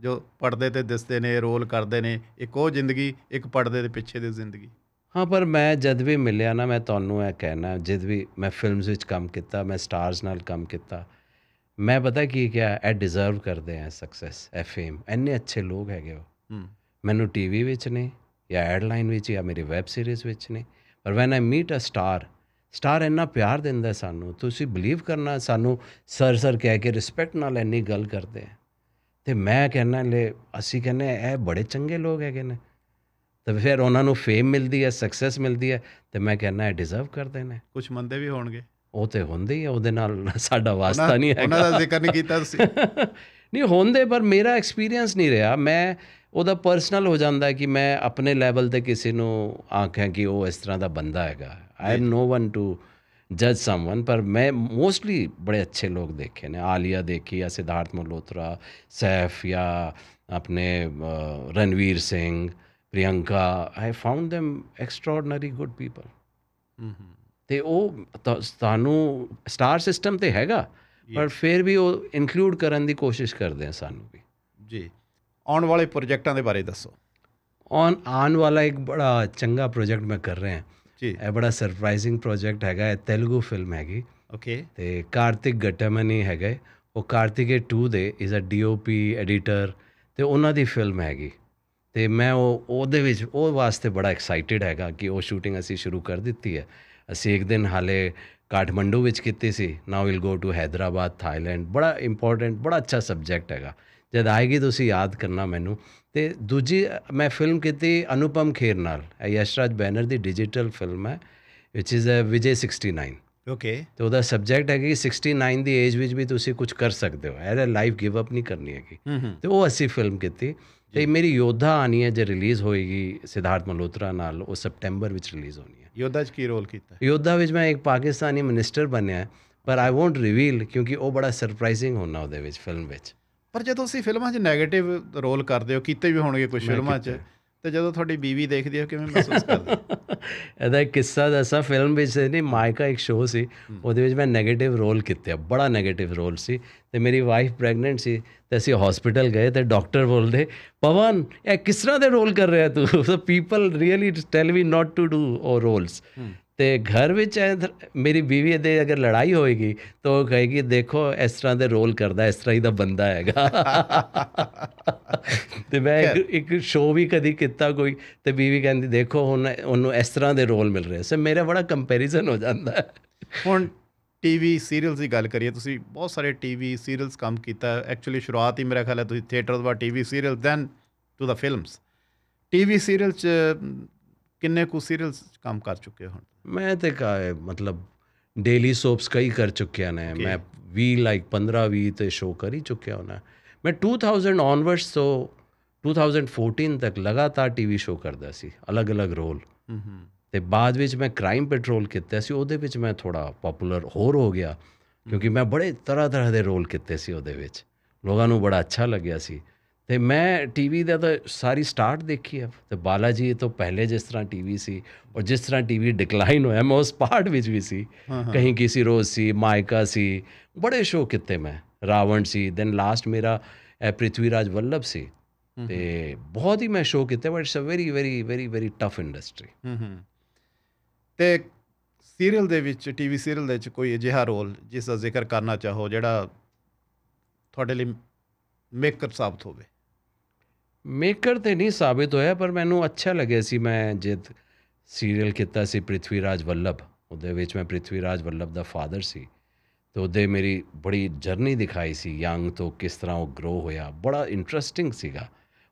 ਜੋ ਪਰਦੇ ਤੇ ਦਿਸਦੇ ਨੇ ਰੋਲ ਕਰਦੇ ਨੇ ਇੱਕ ਉਹ ਜ਼ਿੰਦਗੀ ਇੱਕ ਪਰਦੇ ਦੇ ਪਿੱਛੇ ਦੀ ਜ਼ਿੰਦਗੀ ਹਾਂ ਪਰ ਮੈਂ ਜਦ ਵੀ ਮਿਲਿਆ ਨਾ ਮੈਂ ਤੁਹਾਨੂੰ ਇਹ ਕਹਿਣਾ ਜਦ ਵੀ ਮੈਂ ਫਿਲਮਸ ਵਿੱਚ ਕੰਮ ਕੀਤਾ ਮੈਂ ਸਟਾਰਸ ਨਾਲ ਕੰਮ ਕੀਤਾ ਮੈਂ ਪਤਾ ਕੀ ਕਿਹਾ ਐ ਡਿਜ਼ਰਵ ਕਰਦੇ ਆ ਸਕਸੈਸ ਐ ਫੇਮ ਐਨੇ ਅੱਛੇ ਲੋਕ ਹੈਗੇ ਹੋ ਮੈਨੂੰ ਟੀਵੀ ਵਿੱਚ ਨੇ ਜਾਂ ਐਡਲਾਈਨ ਵਿੱਚ ਜਾਂ ਮੇਰੀ ਵੈਬ ਸੀਰੀਜ਼ ਵਿੱਚ ਨੇ ਪਰ when I meet a star star ਇੰਨਾ ਪਿਆਰ ਦਿੰਦਾ ਸਾਨੂੰ ਤੁਸੀਂ ਬਲੀਵ ਕਰਨਾ ਸਾਨੂੰ ਸਰ ਸਰ ਕਹਿ ਕੇ ਰਿਸਪੈਕਟ ਨਾਲ ਇੰਨੀ ਗੱਲ ਕਰਦੇ ਆ ਤੇ ਮੈਂ ਕਹਿੰਨਾ ਲੈ ਅਸੀਂ ਕਹਿੰਨੇ ਇਹ ਬੜੇ ਚੰਗੇ ਲੋਕ ਹੈਗੇ ਨੇ ਤੇ ਫਿਰ ਉਹਨਾਂ ਨੂੰ ਫੇਮ ਮਿਲਦੀ ਹੈ ਸਕਸੈਸ ਮਿਲਦੀ ਹੈ ਤੇ ਮੈਂ ਕਹਿੰਨਾ ਇਹ ਡਿਜ਼ਰਵ ਕਰਦੇ ਨੇ ਕੁਝ ਮੰਦੇ ਵੀ ਹੋਣਗੇ ਉਹ ਤੇ ਹੁੰਦੇ ਹੀ ਉਹਦੇ ਨਾਲ ਸਾਡਾ ਵਾਸਤਾ ਨਹੀਂ ਹੈਗਾ ਉਹਨਾਂ ਦਾ ਜ਼ਿਕਰ ਨਹੀਂ ਕੀਤਾ ਤੁਸੀਂ ਨਹੀਂ ਹੁੰਦੇ ਪਰ ਮੇਰਾ ਐਕਸਪੀਰੀਅੰਸ ਨਹੀਂ ਰਿਹਾ ਮੈਂ ਉਹਦਾ ਪਰਸਨਲ ਹੋ ਜਾਂਦਾ ਕਿ ਮੈਂ ਆਪਣੇ ਲੈਵਲ ਤੇ ਕਿਸੇ ਨੂੰ ਆਖਾਂ ਕਿ ਉਹ ਇਸ ਤਰ੍ਹਾਂ ਦਾ ਬੰਦਾ ਹੈਗਾ I am no one to ਜਜ ਸਮਵਨ ਪਰ ਮੈਂ ਮੋਸਟਲੀ ਬੜੇ ਅੱਛੇ ਲੋਕ ਦੇਖੇ ਨੇ ਆਲੀਆ ਦੇਖੀ ਜਾਂ ਸਿਧਾਰਥ ਮਲੋਤਰਾ ਸੈਫ ਜਾਂ ਆਪਣੇ Ranveer Singh Priyanka I found them extraordinary good people hmm ਤੇ ਉਹ ਤੁਹਾਨੂੰ ਸਟਾਰ ਸਿਸਟਮ ਤੇ ਹੈਗਾ ਪਰ ਫਿਰ ਵੀ ਉਹ ਇਨਕਲੂਡ ਕਰਨ ਦੀ ਕੋਸ਼ਿਸ਼ ਕਰਦੇ ਆ ਸਾਨੂੰ ਵੀ ਜੀ ਆਉਣ ਵਾਲੇ ਪ੍ਰੋਜੈਕਟਾਂ ਦੇ ਬਾਰੇ ਦੱਸੋ ਔਨ ਆਉਣ ਵਾਲਾ ਇੱਕ ਬੜਾ ਚੰਗਾ ਪ੍ਰੋਜੈਕਟ ਮੈਂ ਕਰ ਰਹੇ ਹਾਂ ਜੀ ਇਹ ਬੜਾ ਸਰਪ੍ਰਾਈਜ਼ਿੰਗ ਪ੍ਰੋਜੈਕਟ ਹੈਗਾ ਇਹ ਤੇਲਗੂ ਫਿਲਮ ਹੈਗੀ ਓਕੇ ਤੇ ਕਾਰਤਿਕ ਗਟਮਨੀ ਹੈਗੇ ਉਹ ਕਾਰਤਿਕੇ 2 ਦੇ ਇਜ਼ ਅ ਡੀਓਪੀ ਐਡੀਟਰ ਤੇ ਉਹਨਾਂ ਦੀ ਫਿਲਮ ਹੈਗੀ ਤੇ ਮੈਂ ਉਹ ਉਹਦੇ ਵਿੱਚ ਉਹ ਵਾਸਤੇ ਬੜਾ ਐਕਸਾਈਟਿਡ ਹੈਗਾ ਕਿ ਉਹ ਸ਼ੂਟਿੰਗ ਅਸੀਂ ਸ਼ੁਰੂ ਕਰ ਦਿੱਤੀ ਹੈ ਅਸੀਂ ਇੱਕ ਦਿਨ ਹਾਲੇ ਕਾਠਮੰਡੂ ਵਿੱਚ ਕੀਤੀ ਸੀ now will go to Hyderabad Thailand ਬੜਾ ਇੰਪੋਰਟੈਂਟ ਬੜਾ ਅੱਛਾ ਸਬਜੈਕਟ ਹੈਗਾ ਜਦ ਆਏਗੀ ਤੁਸੀਂ ਯਾਦ ਕਰਨਾ ਮੈਨੂੰ ਤੇ ਦੂਜੀ ਮੈਂ ਫਿਲਮ ਕੀਤੀ ਅਨੁਪਮ ਖੇਰ ਨਾਲ ਯਸ਼ਰਾਜ ਬੈਨਰ ਦੀ ਡਿਜੀਟਲ ਫਿਲਮ ਹੈ ਵਿਚ ਇਜ਼ ਅ ਵਿਜੇ 69 ਓਕੇ ਤੇ ਉਹਦਾ ਸਬਜੈਕਟ ਹੈ ਕਿ 69 ਦੀ ਏਜ ਵਿੱਚ ਵੀ ਤੁਸੀਂ ਕੁਝ ਕਰ ਸਕਦੇ ਹੋ ਐਰ ਲਾਈਫ ਗਿਵ ਅਪ ਨਹੀਂ ਕਰਨੀ ਹੈਗੀ ਤੇ ਉਹ ਅਸੀਂ ਫਿਲਮ ਕੀਤੀ ਤੇ ਮੇਰੀ ਯੋਧਾ ਆਣੀ ਹੈ ਜੇ ਰਿਲੀਜ਼ ਹੋਏਗੀ ਸਿਧਾਰਥ ਮਲੋਤਰਾ ਨਾਲ ਉਹ ਸਪਟੈਂਬਰ ਵਿੱਚ ਰਿਲੀਜ਼ ਹੋਣੀ ਹੈ ਯੋਧਾ 'ਚ ਕੀ ਰੋਲ ਕੀਤਾ ਯੋਧਾ ਵਿੱਚ ਮੈਂ ਇੱਕ ਪਾਕਿਸਤਾਨੀ ਮਿਨਿਸਟਰ ਬਣਿਆ ਪਰ ਆਈ ਵੋਂਟ ਰਿਵੀਲ ਕਿਉਂਕਿ ਉਹ ਬੜਾ ਸਰਪ੍ਰਾਈਜ਼ਿੰਗ ਹੋਣਾ ਉਹਦੇ ਵਿੱਚ ਫਿਲਮ ਵਿੱਚ ਪਰ ਜਦੋਂ ਤੁਸੀਂ ਫਿਲਮਾਂ 'ਚ ਨੈਗੇਟਿਵ ਰੋਲ ਕਰਦੇ ਹੋ ਕੀਤੇ ਵੀ ਹੋਣਗੇ ਕੁਝ ਫਿਲਮਾਂ 'ਚ ਤੇ ਜਦੋਂ ਤੁਹਾਡੀ ਬੀਵੀ ਦੇਖਦੀ ਹੈ ਕਿਵੇਂ ਮਹਿਸੂਸ ਕਰਦੀ ਇਹਦਾ ਕਿੱਸਾ ਐਸਾ ਫਿਲਮ ਵਿੱਚ ਨਹੀਂ ਮਾਇਕਾ ਇੱਕ ਸ਼ੋਅ ਸੀ ਉਹਦੇ ਵਿੱਚ ਮੈਂ 네ਗੇਟਿਵ ਰੋਲ ਕੀਤਾ ਬੜਾ 네ਗੇਟਿਵ ਰੋਲ ਸੀ ਤੇ ਮੇਰੀ ਵਾਈਫ ਪ੍ਰੈਗਨੈਂਟ ਸੀ ਤੇ ਅਸੀਂ ਹਸਪੀਟਲ ਗਏ ਤੇ ਡਾਕਟਰ ਬੋਲਦੇ ਪਵਨ ਇਹ ਕਿਸ ਤਰ੍ਹਾਂ ਦੇ ਰੋਲ ਕਰ ਰਿਹਾ ਤੂੰ so people really tell we not to do our roles ਤੇ ਘਰ ਵਿੱਚ ਮੇਰੀ بیوی ਦੇ ਅਗਰ ਲੜਾਈ ਹੋਏਗੀ ਤਾਂ ਉਹ ਕਹੇਗੀ ਦੇਖੋ ਇਸ ਤਰ੍ਹਾਂ ਦੇ ਰੋਲ ਕਰਦਾ ਇਸ ਤਰ੍ਹਾਂ ਹੀ ਦਾ ਬੰਦਾ ਹੈਗਾ ਤੇ ਮੈਂ ਇੱਕ ਸ਼ੋਅ ਵੀ ਕਦੀ ਕੀਤਾ ਕੋਈ ਤੇ بیوی ਕਹਿੰਦੀ ਦੇਖੋ ਹੁਣ ਉਹਨੂੰ ਇਸ ਤਰ੍ਹਾਂ ਦੇ ਰੋਲ ਮਿਲ ਰਹੇ ਸੇ ਮੇਰਾ ਬੜਾ ਕੰਪੈਰੀਜ਼ਨ ਹੋ ਜਾਂਦਾ ਹੁਣ ਟੀਵੀ ਸੀਰੀਅਲਸ ਦੀ ਗੱਲ ਕਰੀਏ ਤੁਸੀਂ ਬਹੁਤ ਸਾਰੇ ਟੀਵੀ ਸੀਰੀਅਲਸ ਕੰਮ ਕੀਤਾ ਐਕਚੁਅਲੀ ਸ਼ੁਰੂਆਤ ਹੀ ਮੇਰਾ ਖਿਆਲ ਹੈ ਤੁਸੀਂ ਥੀਏਟਰ ਤੋਂ TV serial then to the films TV serial ਚ ਕਿੰਨੇ ਕੁ ਸੀਰੀਅਲਸ ਕੰਮ ਕਰ ਚੁੱਕੇ ਹੁਣ ਮੈਂ ਤੇ ਕਾ ਮਤਲਬ ਡੇਲੀ ਸੋਪਸ ਕਈ ਕਰ ਚੁੱਕਿਆ ਨੇ ਮੈਂ ਵੀ ਲਾਈਕ 15 20 ਤੇ ਸ਼ੋ ਕਰ ਹੀ ਚੁੱਕਿਆ ਹਾਂ ਮੈਂ 2000 ਆਨਵਰਡਸ ਤੋਂ 2014 ਤੱਕ ਲਗਾਤਾਰ ਟੀਵੀ ਸ਼ੋ ਕਰਦਾ ਸੀ ਅਲੱਗ-ਅਲੱਗ ਰੋਲ ਤੇ ਬਾਅਦ ਵਿੱਚ ਮੈਂ ਕ੍ਰਾਈਮ ਪੈਟਰੋਲ ਕੀਤਾ ਸੀ ਉਹਦੇ ਵਿੱਚ ਮੈਂ ਥੋੜਾ ਪਪੂਲਰ ਹੋਰ ਹੋ ਗਿਆ ਕਿਉਂਕਿ ਮੈਂ ਬੜੇ ਤਰ੍ਹਾਂ ਤਰ੍ਹਾਂ ਦੇ ਰੋਲ ਕੀਤੇ ਸੀ ਉਹਦੇ ਵਿੱਚ ਲੋਕਾਂ ਨੂੰ ਬੜਾ ਅੱਛਾ ਲੱਗਿਆ ਸੀ ਤੇ ਮੈਂ ਟੀਵੀ ਦਾ ਤਾਂ ਸਾਰੀ ਸਟਾਰਟ ਦੇਖੀ ਆ ਤੇ ਬਾਲਾਜੀ ਤੋਂ ਪਹਿਲੇ ਜਿਸ ਤਰ੍ਹਾਂ ਟੀਵੀ ਸੀ ਔਰ ਜਿਸ ਤਰ੍ਹਾਂ ਟੀਵੀ ਡਿਕਲਾਈਨ ਹੋਇਆ ਮੈਂ ਉਸ ਪਾਰਟ ਵਿੱਚ ਵੀ ਸੀ ਕਹੀਂ ਕਿਸੇ ਰੋਜ਼ ਸੀ ਮਾਇਕਾ ਸੀ ਬੜੇ ਸ਼ੋਅ ਕਿਤੇ ਮੈਂ ਰਾਵਣ ਸੀ ਦੈਨ ਲਾਸਟ ਮੇਰਾ ਰਾਜ ਵੱਲਭ ਸੀ ਤੇ ਬਹੁਤ ਹੀ ਮੈਂ ਸ਼ੋਅ ਕਿਤੇ but it's a very very very very tough industry ਤੇ ਸੀਰੀਅਲ ਦੇ ਵਿੱਚ ਟੀਵੀ ਸੀਰੀਅਲ ਦੇ ਵਿੱਚ ਕੋਈ ਅਜਿਹਾ ਰੋਲ ਜਿਸ ਦਾ ਜ਼ਿਕਰ ਕਰਨਾ ਚਾਹੋ ਜਿਹੜਾ ਤੁਹਾਡੇ ਲਈ ਮੇਕਰ ਸਾਬਤ ਹੋਵੇ ਮੇਕਰ ਤੇ ਨਹੀਂ ਸਾਬਿਤ ਹੋਇਆ ਪਰ ਮੈਨੂੰ ਅੱਛਾ ਲੱਗਿਆ ਸੀ ਮੈਂ ਜਿੱਦ ਸੀਰੀਅਲ ਕੀਤਾ ਸੀ ਪ੍ਰithvi ਰਾਜ ਵੱਲਭ ਉਹਦੇ ਵਿੱਚ ਮੈਂ ਪ੍ਰithvi ਰਾਜ ਵੱਲਭ ਦਾ ਫਾਦਰ ਸੀ ਤੇ ਉਹਦੇ ਮੇਰੀ ਬੜੀ ਜਰਨੀ ਦਿਖਾਈ ਸੀ ਯੰਗ ਤੋਂ ਕਿਸ ਤਰ੍ਹਾਂ ਉਹ ਗਰੋ ਹੋਇਆ ਬੜਾ ਇੰਟਰਸਟਿੰਗ ਸੀਗਾ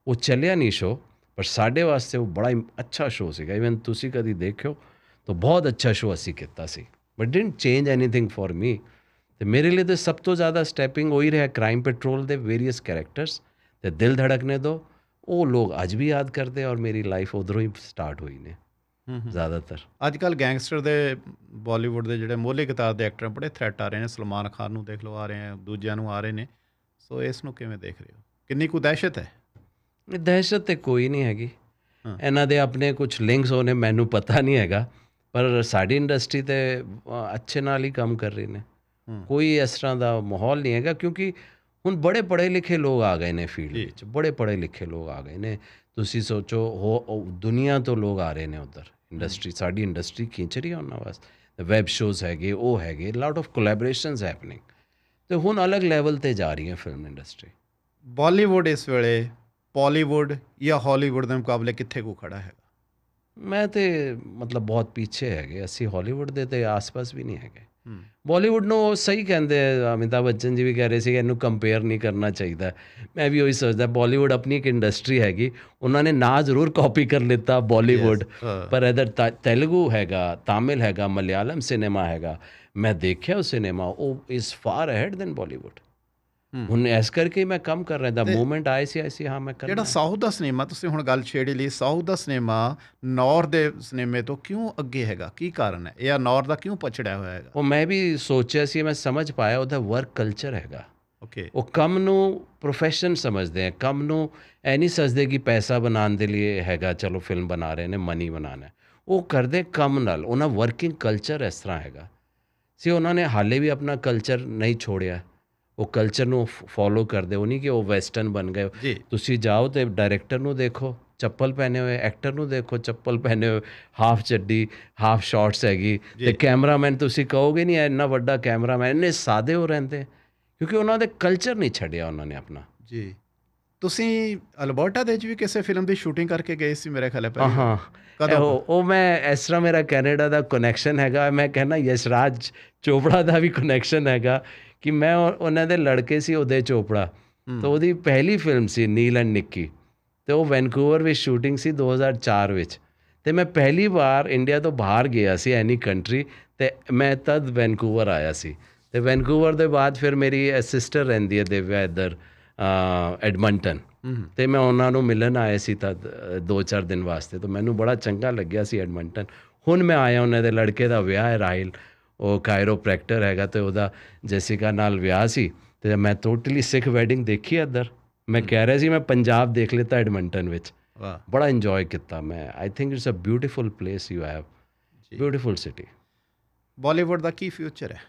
ਉਹ ਚੱਲਿਆ ਨਹੀਂ ਸ਼ੋ ਪਰ ਸਾਡੇ ਵਾਸਤੇ ਉਹ ਬੜਾ ਅੱਛਾ ਸ਼ੋ ਸੀਗਾ ਇਵਨ ਤੁਸੀਂ ਕਦੀ ਦੇਖਿਓ ਤਾਂ ਬਹੁਤ ਅੱਛਾ ਸ਼ੋ ਅਸੀਂ ਕੀਤਾ ਸੀ but didn't change anything for me ਤੇ ਮੇਰੇ ਲਈ ਤੇ ਸਭ ਤੋਂ ਜ਼ਿਆਦਾ ਸਟੈਪਿੰਗ ਹੋਈ ਰਿਹਾ ਕ੍ਰਾਈਮ ਪੈਟਰੋਲ ਦੇ ਵੇਰੀਅਸ ਕੈਰੈਕਟਰਸ ਤੇ ਦਿਲ ਧੜਕਨੇ ਦੋ ਉਹ ਲੋਕ ਅੱਜ ਵੀ ਯਾਦ ਕਰਦੇ ਔਰ ਮੇਰੀ ਲਾਈਫ ਉਧਰੋਂ ਹੀ ਸਟਾਰਟ ਹੋਈ ਨੇ ਜ਼ਿਆਦਾਤਰ ਅੱਜ ਕੱਲ ਗੈਂਗਸਟਰ ਦੇ ਬਾਲੀਵੁੱਡ ਦੇ ਜਿਹੜੇ ਮੋਹਲੇ ਕਿਤਾਬ ਦੇ ਐਕਟਰ ਬੜੇ ਥ੍ਰੈਟ ਆ ਰਹੇ ਨੇ ਸਲਮਾਨ ਖਾਨ ਨੂੰ ਦੇਖ ਲਓ ਆ ਰਹੇ ਆ ਦੂਜਿਆਂ ਨੂੰ ਆ ਰਹੇ ਨੇ ਸੋ ਇਸ ਨੂੰ ਕਿਵੇਂ ਦੇਖ ਰਹੇ ਹੋ ਕਿੰਨੀ ਕੁ ਦਹਿਸ਼ਤ ਹੈ ਇਹ ਦਹਿਸ਼ਤ ਤੇ ਕੋਈ ਨਹੀਂ ਹੈਗੀ ਇਹਨਾਂ ਦੇ ਆਪਣੇ ਕੁਝ ਲਿੰਕਸ ਹੋਣੇ ਮੈਨੂੰ ਪਤਾ ਨਹੀਂ ਹੈਗਾ ਪਰ ਸਾਡੀ ਇੰਡਸਟਰੀ ਤੇ ਅੱਛੇ ਨਾਲ ਹੀ ਕੰਮ ਕਰ ਰਹੇ ਨੇ ਕੋਈ ਇਸ ਤਰ੍ਹਾਂ ਦਾ ਮਾਹੌਲ ਨਹੀਂ ਹੈਗਾ ਕਿਉਂਕਿ ਹੁਣ ਬੜੇ ਪੜ੍ਹੇ ਲਿਖੇ ਲੋਕ ਆ ਗਏ ਨੇ ਫੀਲਡ ਵਿੱਚ ਬੜੇ ਪੜ੍ਹੇ ਲਿਖੇ ਲੋਕ ਆ ਗਏ ਨੇ ਤੁਸੀਂ ਸੋਚੋ ਉਹ ਦੁਨੀਆ ਤੋਂ ਲੋਕ ਆ ਰਹੇ ਨੇ ਉਧਰ ਇੰਡਸਟਰੀ ਸਾਡੀ ਇੰਡਸਟਰੀ ਖਿੱਚ ਰਹੀ ਉਹਨਾਂ ਵਾਸਤੇ ਵੈਬ ਸ਼ੋਜ਼ ਹੈਗੇ ਉਹ ਹੈਗੇ ਲਾਟ ਆਫ ਕੋਲੈਬੋਰੇਸ਼ਨਸ ਹੈਪਨਿੰਗ ਤੇ ਹੁਣ ਅਲੱਗ ਲੈਵਲ ਤੇ ਜਾ ਰਹੀ ਹੈ ਫਿਲਮ ਇੰਡਸਟਰੀ ਬਾਲੀਵੁੱਡ ਇਸ ਵੇਲੇ ਪਾਲੀਵੁੱਡ ਜਾਂ ਹਾਲੀਵੁੱਡ ਦੇ ਮੁਕਾਬਲੇ ਕਿੱਥੇ ਕੋ ਖੜਾ ਹੈਗਾ ਮੈਂ ਤੇ ਮਤਲਬ ਬਹੁਤ ਪਿੱਛੇ ਹੈਗੇ ਅਸੀਂ ਹਾਲੀਵੁੱਡ ਦੇ ਤੇ ਆਸ-ਪਾਸ ਵੀ ਨਹੀਂ ਹੈਗੇ ਬਾਲੀਵੁੱਡ ਨੂੰ ਉਹ ਸਹੀ ਕਹਿੰਦੇ ਅਮਿਤਾਭ ਬੱਚਨ ਜੀ ਵੀ ਕਹਿ ਰਹੇ ਸੀ ਇਹਨੂੰ ਕੰਪੇਅਰ ਨਹੀਂ ਕਰਨਾ ਚਾਹੀਦਾ ਮੈਂ ਵੀ ਉਹੀ ਸੋਚਦਾ ਬਾਲੀਵੁੱਡ ਆਪਣੀ ਇੱਕ ਇੰਡਸਟਰੀ ਹੈਗੀ ਉਹਨਾਂ ਨੇ ਨਾ ਜ਼ਰੂਰ ਕਾਪੀ ਕਰ ਲਿੱਤਾ ਬਾਲੀਵੁੱਡ ਪਰ ਇਧਰ ਤੇਲਗੂ ਹੈਗਾ ਤਾਮਿਲ ਹੈਗਾ ਮਲਿਆਲਮ ਸਿਨੇਮਾ ਹੈਗਾ ਮੈਂ ਦੇਖਿਆ ਉਹ ਸਿਨੇਮਾ ਉਹ ਇਸ ਫਾਰ ਅਹੈਡ ਦੈਨ ਬਾਲੀਵੁੱਡ ਹੁਣ ਇਸ ਕਰਕੇ ਮੈਂ ਕੰਮ ਕਰ ਰਿਹਾ ਦਾ ਮੂਮੈਂਟ ਆਈ ਸੀ ਆਈ ਹਾਂ ਮੈਂ ਕਰ ਜਿਹੜਾ ਸਾਊਥ ਦਾ ਸਿਨੇਮਾ ਤੁਸੀਂ ਹੁਣ ਗੱਲ ਛੇੜੀ ਲਈ ਸਾਊਥ ਦਾ ਸਿਨੇਮਾ ਨੌਰ ਦੇ ਸਿਨੇਮੇ ਤੋਂ ਕਿਉਂ ਅੱਗੇ ਹੈਗਾ ਕੀ ਕਾਰਨ ਹੈ ਇਹ ਨੌਰ ਦਾ ਕਿਉਂ ਪਛੜਿਆ ਹੋਇਆ ਹੈਗਾ ਉਹ ਮੈਂ ਵੀ ਸੋਚਿਆ ਸੀ ਮੈਂ ਸਮਝ ਪਾਇਆ ਉਹਦਾ ਵਰਕ ਕਲਚਰ ਹੈਗਾ ਓਕੇ ਉਹ ਕੰਮ ਨੂੰ profession ਸਮਝਦੇ ਆ ਕੰਮ ਨੂੰ ਐਨੀ ਨਹੀਂ ਸਜਦੇ ਕਿ ਪੈਸਾ ਬਣਾਉਣ ਦੇ ਲਈ ਹੈਗਾ ਚਲੋ ਫਿਲਮ ਬਣਾ ਰਹੇ ਨੇ ਮਨੀ ਬਣਾਣਾ ਉਹ ਕਰਦੇ ਕੰਮ ਨਾਲ ਉਹਨਾਂ ਵਰਕਿੰਗ ਕਲਚਰ ਇਸ ਤਰ੍ਹਾਂ ਹੈਗਾ ਸੀ ਉਹਨਾਂ ਨੇ ਹਾਲੇ ਵੀ ਆਪਣਾ ਕਲਚਰ ਨਹੀਂ ਛੋੜਿਆ ਉਹ ਕਲਚਰ ਨੂੰ ਫੋਲੋ ਕਰਦੇ ਹੋ ਨਹੀਂ ਕਿ ਉਹ ਵੈਸਟਰਨ ਬਣ ਗਏ ਤੁਸੀਂ ਜਾਓ ਤੇ ਡਾਇਰੈਕਟਰ ਨੂੰ ਦੇਖੋ ਚੱਪਲ ਪਹਿਨੇ ਹੋਏ ਐਕਟਰ ਨੂੰ ਦੇਖੋ ਚੱਪਲ ਪਹਿਨੇ ਹੋਏ ਹਾਫ ਚੱਡੀ ਹਾਫ ਸ਼ਾਰਟਸ ਹੈਗੀ ਤੇ ਕੈਮਰਾਮੈਨ ਤੁਸੀਂ ਕਹੋਗੇ ਨਹੀਂ ਇੰਨਾ ਵੱਡਾ ਕੈਮਰਾਮੈਨ ਨੇ ਸਾਦੇ ਹੋ ਰਹਿੰਦੇ ਕਿਉਂਕਿ ਉਹਨਾਂ ਦੇ ਕਲਚਰ ਨਹੀਂ ਛੱਡਿਆ ਉਹਨਾਂ ਨੇ ਆਪਣਾ ਜੀ ਤੁਸੀਂ ਅਲਬਰਟਾ ਦੇ ਵਿੱਚ ਵੀ ਕਿਸੇ ਫਿਲਮ ਦੀ ਸ਼ੂਟਿੰਗ ਕਰਕੇ ਗਏ ਸੀ ਮੇਰੇ ਖਿਆਲ ਪਹਿਲੇ ਪਹਿਲਾਂ ਹਾਂ ਕਦੋਂ ਉਹ ਮੈਂ ਇਸ ਤਰ੍ਹਾਂ ਮੇਰਾ ਕੈਨੇਡਾ ਦਾ ਕਨੈਕਸ਼ਨ ਹੈਗਾ ਮੈਂ ਕਹਿੰਦਾ ਯਸ਼ਰਾਜ ਚੋਪੜਾ ਦਾ ਵੀ ਕਨੈਕਸ਼ਨ ਹੈਗਾ ਕਿ ਮੈਂ ਉਹਨਾਂ ਦੇ ਲੜਕੇ ਸੀ ਉਹਦੇ ਚੋਪੜਾ ਤਾਂ ਉਹਦੀ ਪਹਿਲੀ ਫਿਲਮ ਸੀ ਨੀਲ ਐਂਡ ਨਿੱਕੀ ਤੇ ਉਹ ਵੈਨਕੂਵਰ ਵਿੱਚ ਸ਼ੂਟਿੰਗ ਸੀ 2004 ਵਿੱਚ ਤੇ ਮੈਂ ਪਹਿਲੀ ਵਾਰ ਇੰਡੀਆ ਤੋਂ ਬਾਹਰ ਗਿਆ ਸੀ ਐਨੀ ਕੰਟਰੀ ਤੇ ਮੈਂ ਤਦ ਵੈਨਕੂਵਰ ਆਇਆ ਸੀ ਤੇ ਵੈਨਕੂਵਰ ਦੇ ਬਾਅਦ ਫਿਰ ਮੇਰੀ ਸਿਸਟਰ ਰਹਿੰਦੀ ਹੈ ਦੇਵਿਆ ਇੱਧਰ ਐਡਮੰਟਨ ਤੇ ਮੈਂ ਉਹਨਾਂ ਨੂੰ ਮਿਲਣ ਆਇਆ ਸੀ ਤਦ 2-4 ਦਿਨ ਵਾਸਤੇ ਤਾਂ ਮੈਨੂੰ ਬੜਾ ਚੰਗਾ ਲੱਗਿਆ ਸੀ ਐਡਮੰਟਨ ਹੁਣ ਮੈਂ ਆਇਆ ਉਹਨਾਂ ਦੇ ਲੜਕੇ ਦਾ ਵਿਆਹ ਹੈ ਰਾਇਲ ਉਹ ਕਾਇਰੋਪ੍ਰੈਕਟਰ ਹੈਗਾ ਤੇ ਉਹਦਾ ਜੈਸਿਕਾ ਨਾਲ ਵਿਆਹ ਸੀ ਤੇ ਮੈਂ ਟੋਟਲੀ ਸਿੱਖ ਵੈਡਿੰਗ ਦੇਖੀ ਇੱਧਰ ਮੈਂ ਕਹਿ ਰਿਹਾ ਸੀ ਮੈਂ ਪੰਜਾਬ ਦੇਖ ਲੇਤਾ ਐਡਮੰਟਨ ਵਿੱਚ ਵਾਹ ਬੜਾ ਇੰਜੋਏ ਕੀਤਾ ਮੈਂ I think it's a beautiful place you have beautiful city Bollywood ਦਾ ਕੀ ਫਿਊਚਰ ਹੈ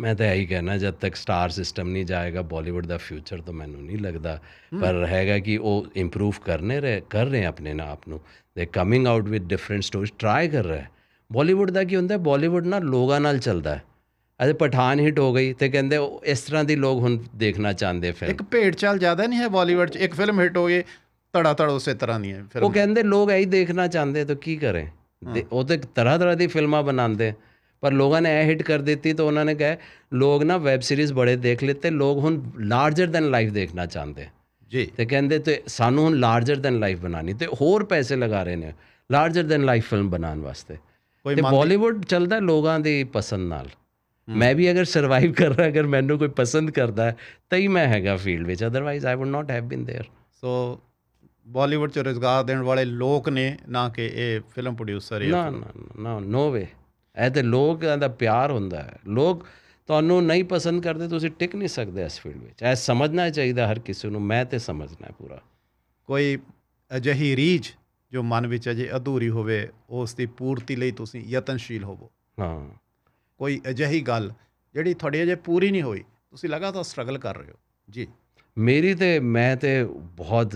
ਮੈਂ ਤਾਂ ਇਹੀ ਕਹਿਣਾ ਜਦ ਤੱਕ ਸਟਾਰ ਸਿਸਟਮ ਨਹੀਂ ਜਾਏਗਾ ਬਾਲੀਵੁੱਡ ਦਾ ਫਿਊਚਰ ਤਾਂ ਮੈਨੂੰ ਨਹੀਂ ਲੱਗਦਾ ਪਰ ਹੈਗਾ ਕਿ ਉਹ ਇੰਪਰੂਵ ਕਰਨੇ ਰਹੇ ਕਰ ਰਹੇ ਆਪਣੇ ਆਪ ਨੂੰ they coming out with different stories try ਕਰ ਰਹੇ ਬਾਲੀਵੁੱਡ ਦਾ ਕੀ ਹੁੰਦਾ ਬਾਲੀਵੁੱਡ ਨਾਲ ਲੋਗਾ ਨਾਲ ਚੱਲਦਾ ਹੈ ਅਜੇ ਪਠਾਨ ਹਿੱਟ ਹੋ ਗਈ ਤੇ ਕਹਿੰਦੇ ਇਸ ਤਰ੍ਹਾਂ ਦੀ ਲੋਕ ਹੁਣ ਦੇਖਣਾ ਚਾਹੁੰਦੇ ਫਿਰ ਇੱਕ ਭੇਡ ਚਾਲ ਜ਼ਿਆਦਾ ਨਹੀਂ ਹੈ ਬਾਲੀਵੁੱਡ 'ਚ ਇੱਕ ਫਿਲਮ ਹਿੱਟ ਹੋ ਗਈ ਧੜਾ ਧੜ ਉਸੇ ਤਰ੍ਹਾਂ ਦੀ ਹੈ ਫਿਰ ਉਹ ਕਹਿੰਦੇ ਲੋਕ ਐਂ ਦੇਖਣਾ ਚਾਹੁੰਦੇ ਤਾਂ ਕੀ ਕਰੇ ਉਹ ਤੇ ਤਰ੍ਹਾਂ ਤਰ੍ਹਾਂ ਦੀ ਫਿਲਮਾਂ ਬਣਾਉਂਦੇ ਪਰ ਲੋਕਾਂ ਨੇ ਐ ਹਿੱਟ ਕਰ ਦਿੱਤੀ ਤਾਂ ਉਹਨਾਂ ਨੇ ਕਹੇ ਲੋਕ ਨਾ ਵੈਬ ਸੀਰੀਜ਼ ਬੜੇ ਦੇਖ ਲੈਤੇ ਲੋਕ ਹੁਣ ਲਾਰਜਰ ਦੈਨ ਲਾਈਫ ਦੇਖਣਾ ਚਾਹੁੰਦੇ ਜੀ ਤੇ ਕਹਿੰਦੇ ਤੇ ਸਾਨੂੰ ਹੁਣ ਲਾਰਜਰ ਦੈਨ ਲਾਈਫ ਬਣਾਣੀ ਤੇ ਹੋਰ ਪੈਸੇ ਲਗਾ ਰਹੇ ਨੇ ਲਾਰਜਰ ਦੈਨ ਲਾਈਫ ਫਿਲਮ ਬਣਾਉਣ ਵਾਸਤੇ ਤੇ ਬਾਲੀਵੁੱਡ ਚੱਲਦਾ ਲੋਕਾਂ ਦੇ ਪਸੰਦ ਨਾਲ ਮੈਂ ਵੀ ਅਗਰ ਸਰਵਾਈਵ ਕਰ ਰਹਾ ਅਗਰ ਮੈਨੂੰ ਕੋਈ ਪਸੰਦ ਕਰਦਾ ਤਾਂ ਹੀ ਮੈਂ ਹੈਗਾ ਫੀਲਡ ਵਿੱਚ otherwise I would not have been there so Bollywood ਚ ਰੋਜ਼ਗਾਰ ਦੇਣ ਵਾਲੇ ਲੋਕ ਨੇ ਨਾ ਕਿ ਇਹ ਫਿਲਮ ਪ੍ਰੋਡਿਊਸਰ ਜਾਂ ਨਾ ਨਾ ਨੋ ਵੇ ਇਹ ਤੇ ਲੋਕ ਦਾ ਪਿਆਰ ਹੁੰਦਾ ਹੈ ਲੋਕ ਤੁਹਾਨੂੰ ਨਹੀਂ ਪਸੰਦ ਕਰਦੇ ਤੁਸੀਂ ਟਿਕ ਨਹੀਂ ਸਕਦੇ ਇਸ ਫੀਲਡ ਵਿੱਚ ਐ ਸਮਝਣਾ ਚਾਹੀਦਾ ਹਰ ਕਿਸੇ ਨੂੰ ਮੈਂ ਤੇ ਸਮਝਣਾ ਹੈ ਪੂਰਾ ਕੋਈ ਅਜਹੀ ਰੀਜ ਜੋ ਮਨ ਵਿੱਚ ਅਜੇ ਅਧੂਰੀ ਹੋਵੇ ਉਸ ਦੀ ਪੂਰਤੀ ਲਈ ਤੁਸੀਂ ਯਤਨਸ਼ੀਲ ਹੋਵੋ ਹਾਂ ਕੋਈ ਅਜਿਹੀ ਗੱਲ ਜਿਹੜੀ ਤੁਹਾਡੀ ਅਜੇ ਪੂਰੀ ਨਹੀਂ ਹੋਈ ਤੁਸੀਂ ਲਗਾਤਾਰ ਸਟਰਗਲ ਕਰ ਰਹੇ ਹੋ ਜੀ ਮੇਰੀ ਤੇ ਮੈਂ ਤੇ ਬਹੁਤ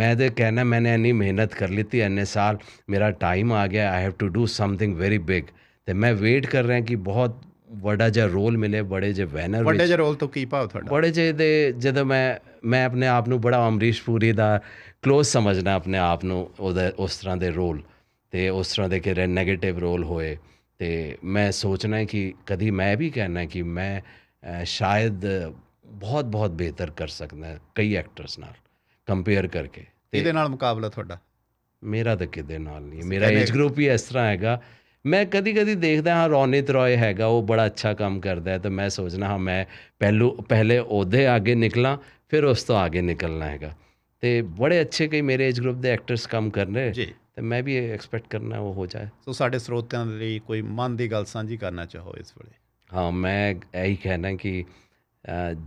ਮੈਂ ਤੇ ਕਹਿਣਾ ਮੈਨੇ ਇੰਨੀ ਮਿਹਨਤ ਕਰ ਲਈਤੀ ਇੰਨੇ ਸਾਲ ਮੇਰਾ ਟਾਈਮ ਆ ਗਿਆ I have to do something very big ਤੇ ਮੈਂ ਵੇਟ ਕਰ ਰਿਹਾ ਕਿ ਬਹੁਤ ਵੱਡਾ ਜਿਹਾ ਰੋਲ ਮਿਲੇ ਬੜੇ ਜੇ ਵਿੱਚ ਵੱਡੇ ਜਿਹੇ ਰੋਲ ਤੋਂ ਕੀ ਪਾਉ ਤੁਹਾਡਾ ਬੜੇ ਜੇ ਦੇ ਜਦੋਂ ਮੈਂ ਮੈਂ ਆਪਣੇ ਆਪ ਨੂੰ ਬੜਾ ਅਮਰੀਸ਼ ਪੂਰੀ ਦਾ ক্লোਜ਼ ਸਮਝਣਾ ਆਪਣੇ ਆਪ ਨੂੰ ਉਹਦਾ ਉਸ ਤਰ੍ਹਾਂ ਦੇ ਰੋਲ ਤੇ ਉਸ ਤਰ੍ਹਾਂ ਦੇ ਕਿ 네ਗੇਟਿਵ ਰੋਲ ਹੋਏ ਤੇ ਮੈਂ ਸੋਚਣਾ ਕਿ ਕਦੀ ਮੈਂ ਵੀ ਕਹਿਣਾ ਕਿ ਮੈਂ ਸ਼ਾਇਦ ਬਹੁਤ ਬਹੁਤ ਬਿਹਤਰ ਕਰ ਸਕਦਾ ਕਈ ਐਕਟਰਸ ਨਾਲ ਕੰਪੇਅਰ ਕਰਕੇ ਇਹਦੇ ਨਾਲ ਮੁਕਾਬਲਾ ਤੁਹਾਡਾ ਮੇਰਾ ਤਾਂ ਕਿਤੇ ਨਾਲ ਨਹੀਂ ਮੇਰਾ ਏਜ ਗਰੁੱਪ ਹੀ ਇਸ ਤਰ੍ਹਾਂ ਹੈਗਾ ਮੈਂ ਕਦੀ ਕਦੀ ਦੇਖਦਾ ਹਾਂ ਰੌਨਿਤ ਰੋਏ ਹੈਗਾ ਉਹ ਬੜਾ ਅੱਛਾ ਕੰਮ ਕਰਦਾ ਹੈ ਤਾਂ ਮੈਂ ਸੋਚਣਾ ਹਾਂ ਮੈਂ ਪਹਿਲੂ ਪਹਿਲੇ ਉਹਦੇ ਅੱਗੇ ਨਿਕਲਾਂ ਫਿਰ ਉਸ ਤੋਂ ਅੱਗੇ ਨਿਕਲਣਾ ਹੈਗਾ ਤੇ ਬੜੇ ਅੱਛੇ ਕਈ ਮੇਰੇ ਏਜ ਗਰੁੱਪ ਦੇ ਐਕਟਰਸ ਕੰਮ ਕਰ ਰਹੇ ਜੀ ਤੇ ਮੈਂ ਵੀ ਐਕਸਪੈਕਟ ਕਰਨਾ ਉਹ ਹੋ ਜਾਏ ਸੋ ਸਾਡੇ ਸਰੋਤਿਆਂ ਦੇ ਲਈ ਕੋਈ ਮਨ ਦੀ ਗੱਲ ਸਾਂਝੀ ਕਰਨਾ ਚਾਹੋ ਇਸ ਵੇਲੇ ਹਾਂ ਮੈਂ ਇਹੀ ਕਹਿਣਾ ਕਿ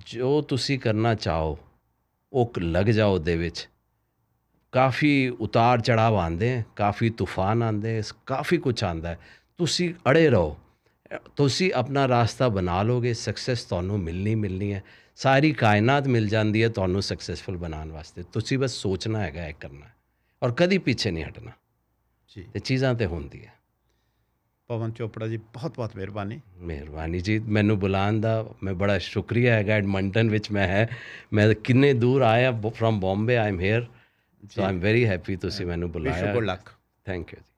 ਜੋ ਤੁਸੀਂ ਕਰਨਾ ਚਾਹੋ ਉਹ ਲੱਗ ਜਾਓ ਦੇ ਵਿੱਚ ਕਾਫੀ ਉਤਾਰ ਚੜਾਵ ਆਂਦੇ ਕਾਫੀ ਤੂਫਾਨ ਆਂਦੇ ਕਾਫੀ ਕੁਝ ਆਂਦਾ ਤੁਸੀਂ ਅੜੇ ਰਹੋ ਤੁਸੀਂ ਆਪਣਾ ਰਾਸਤਾ ਬਣਾ ਲੋਗੇ ਸਕਸੈਸ ਤੁਹਾਨੂੰ ਮਿਲਣੀ ਮਿਲਣੀ ਹੈ ਸਾਰੀ ਕਾਇਨਾਤ ਮਿਲ ਜਾਂਦੀ ਹੈ ਤੁਹਾਨੂੰ ਸਕਸੈਸਫੁਲ ਬਣਾਉਣ ਵਾਸਤੇ ਤੁਸੀਂ ਬਸ ਸੋਚਣਾ ਹੈਗਾ ਇਹ ਕਰਨਾ ਔਰ ਕਦੀ ਪਿੱਛੇ ਨਹੀਂ ਹਟਣਾ ਜੀ ਤੇ ਚੀਜ਼ਾਂ ਤੇ ਹੁੰਦੀ ਹੈ ਪਵਨ ਚੋਪੜਾ ਜੀ ਬਹੁਤ ਬਹੁਤ ਮਿਹਰਬਾਨੀ ਮਿਹਰਬਾਨੀ ਜੀ ਮੈਨੂੰ ਬੁਲਾਉਣ ਦਾ ਮੈਂ ਬੜਾ ਸ਼ੁਕਰੀਆ ਹੈਗਾ ਐਡਮੰਟਨ ਵਿੱਚ ਮੈਂ ਹੈ ਮੈਂ ਕਿੰਨੇ ਦੂਰ ਆਇਆ from Bombay I am here so am very happy ਤੁਸੀਂ ਮੈਨੂੰ ਬੁਲਾਇਆ ਸ਼ੁਕਰ ਲੱਕ ਥੈਂਕ ਯੂ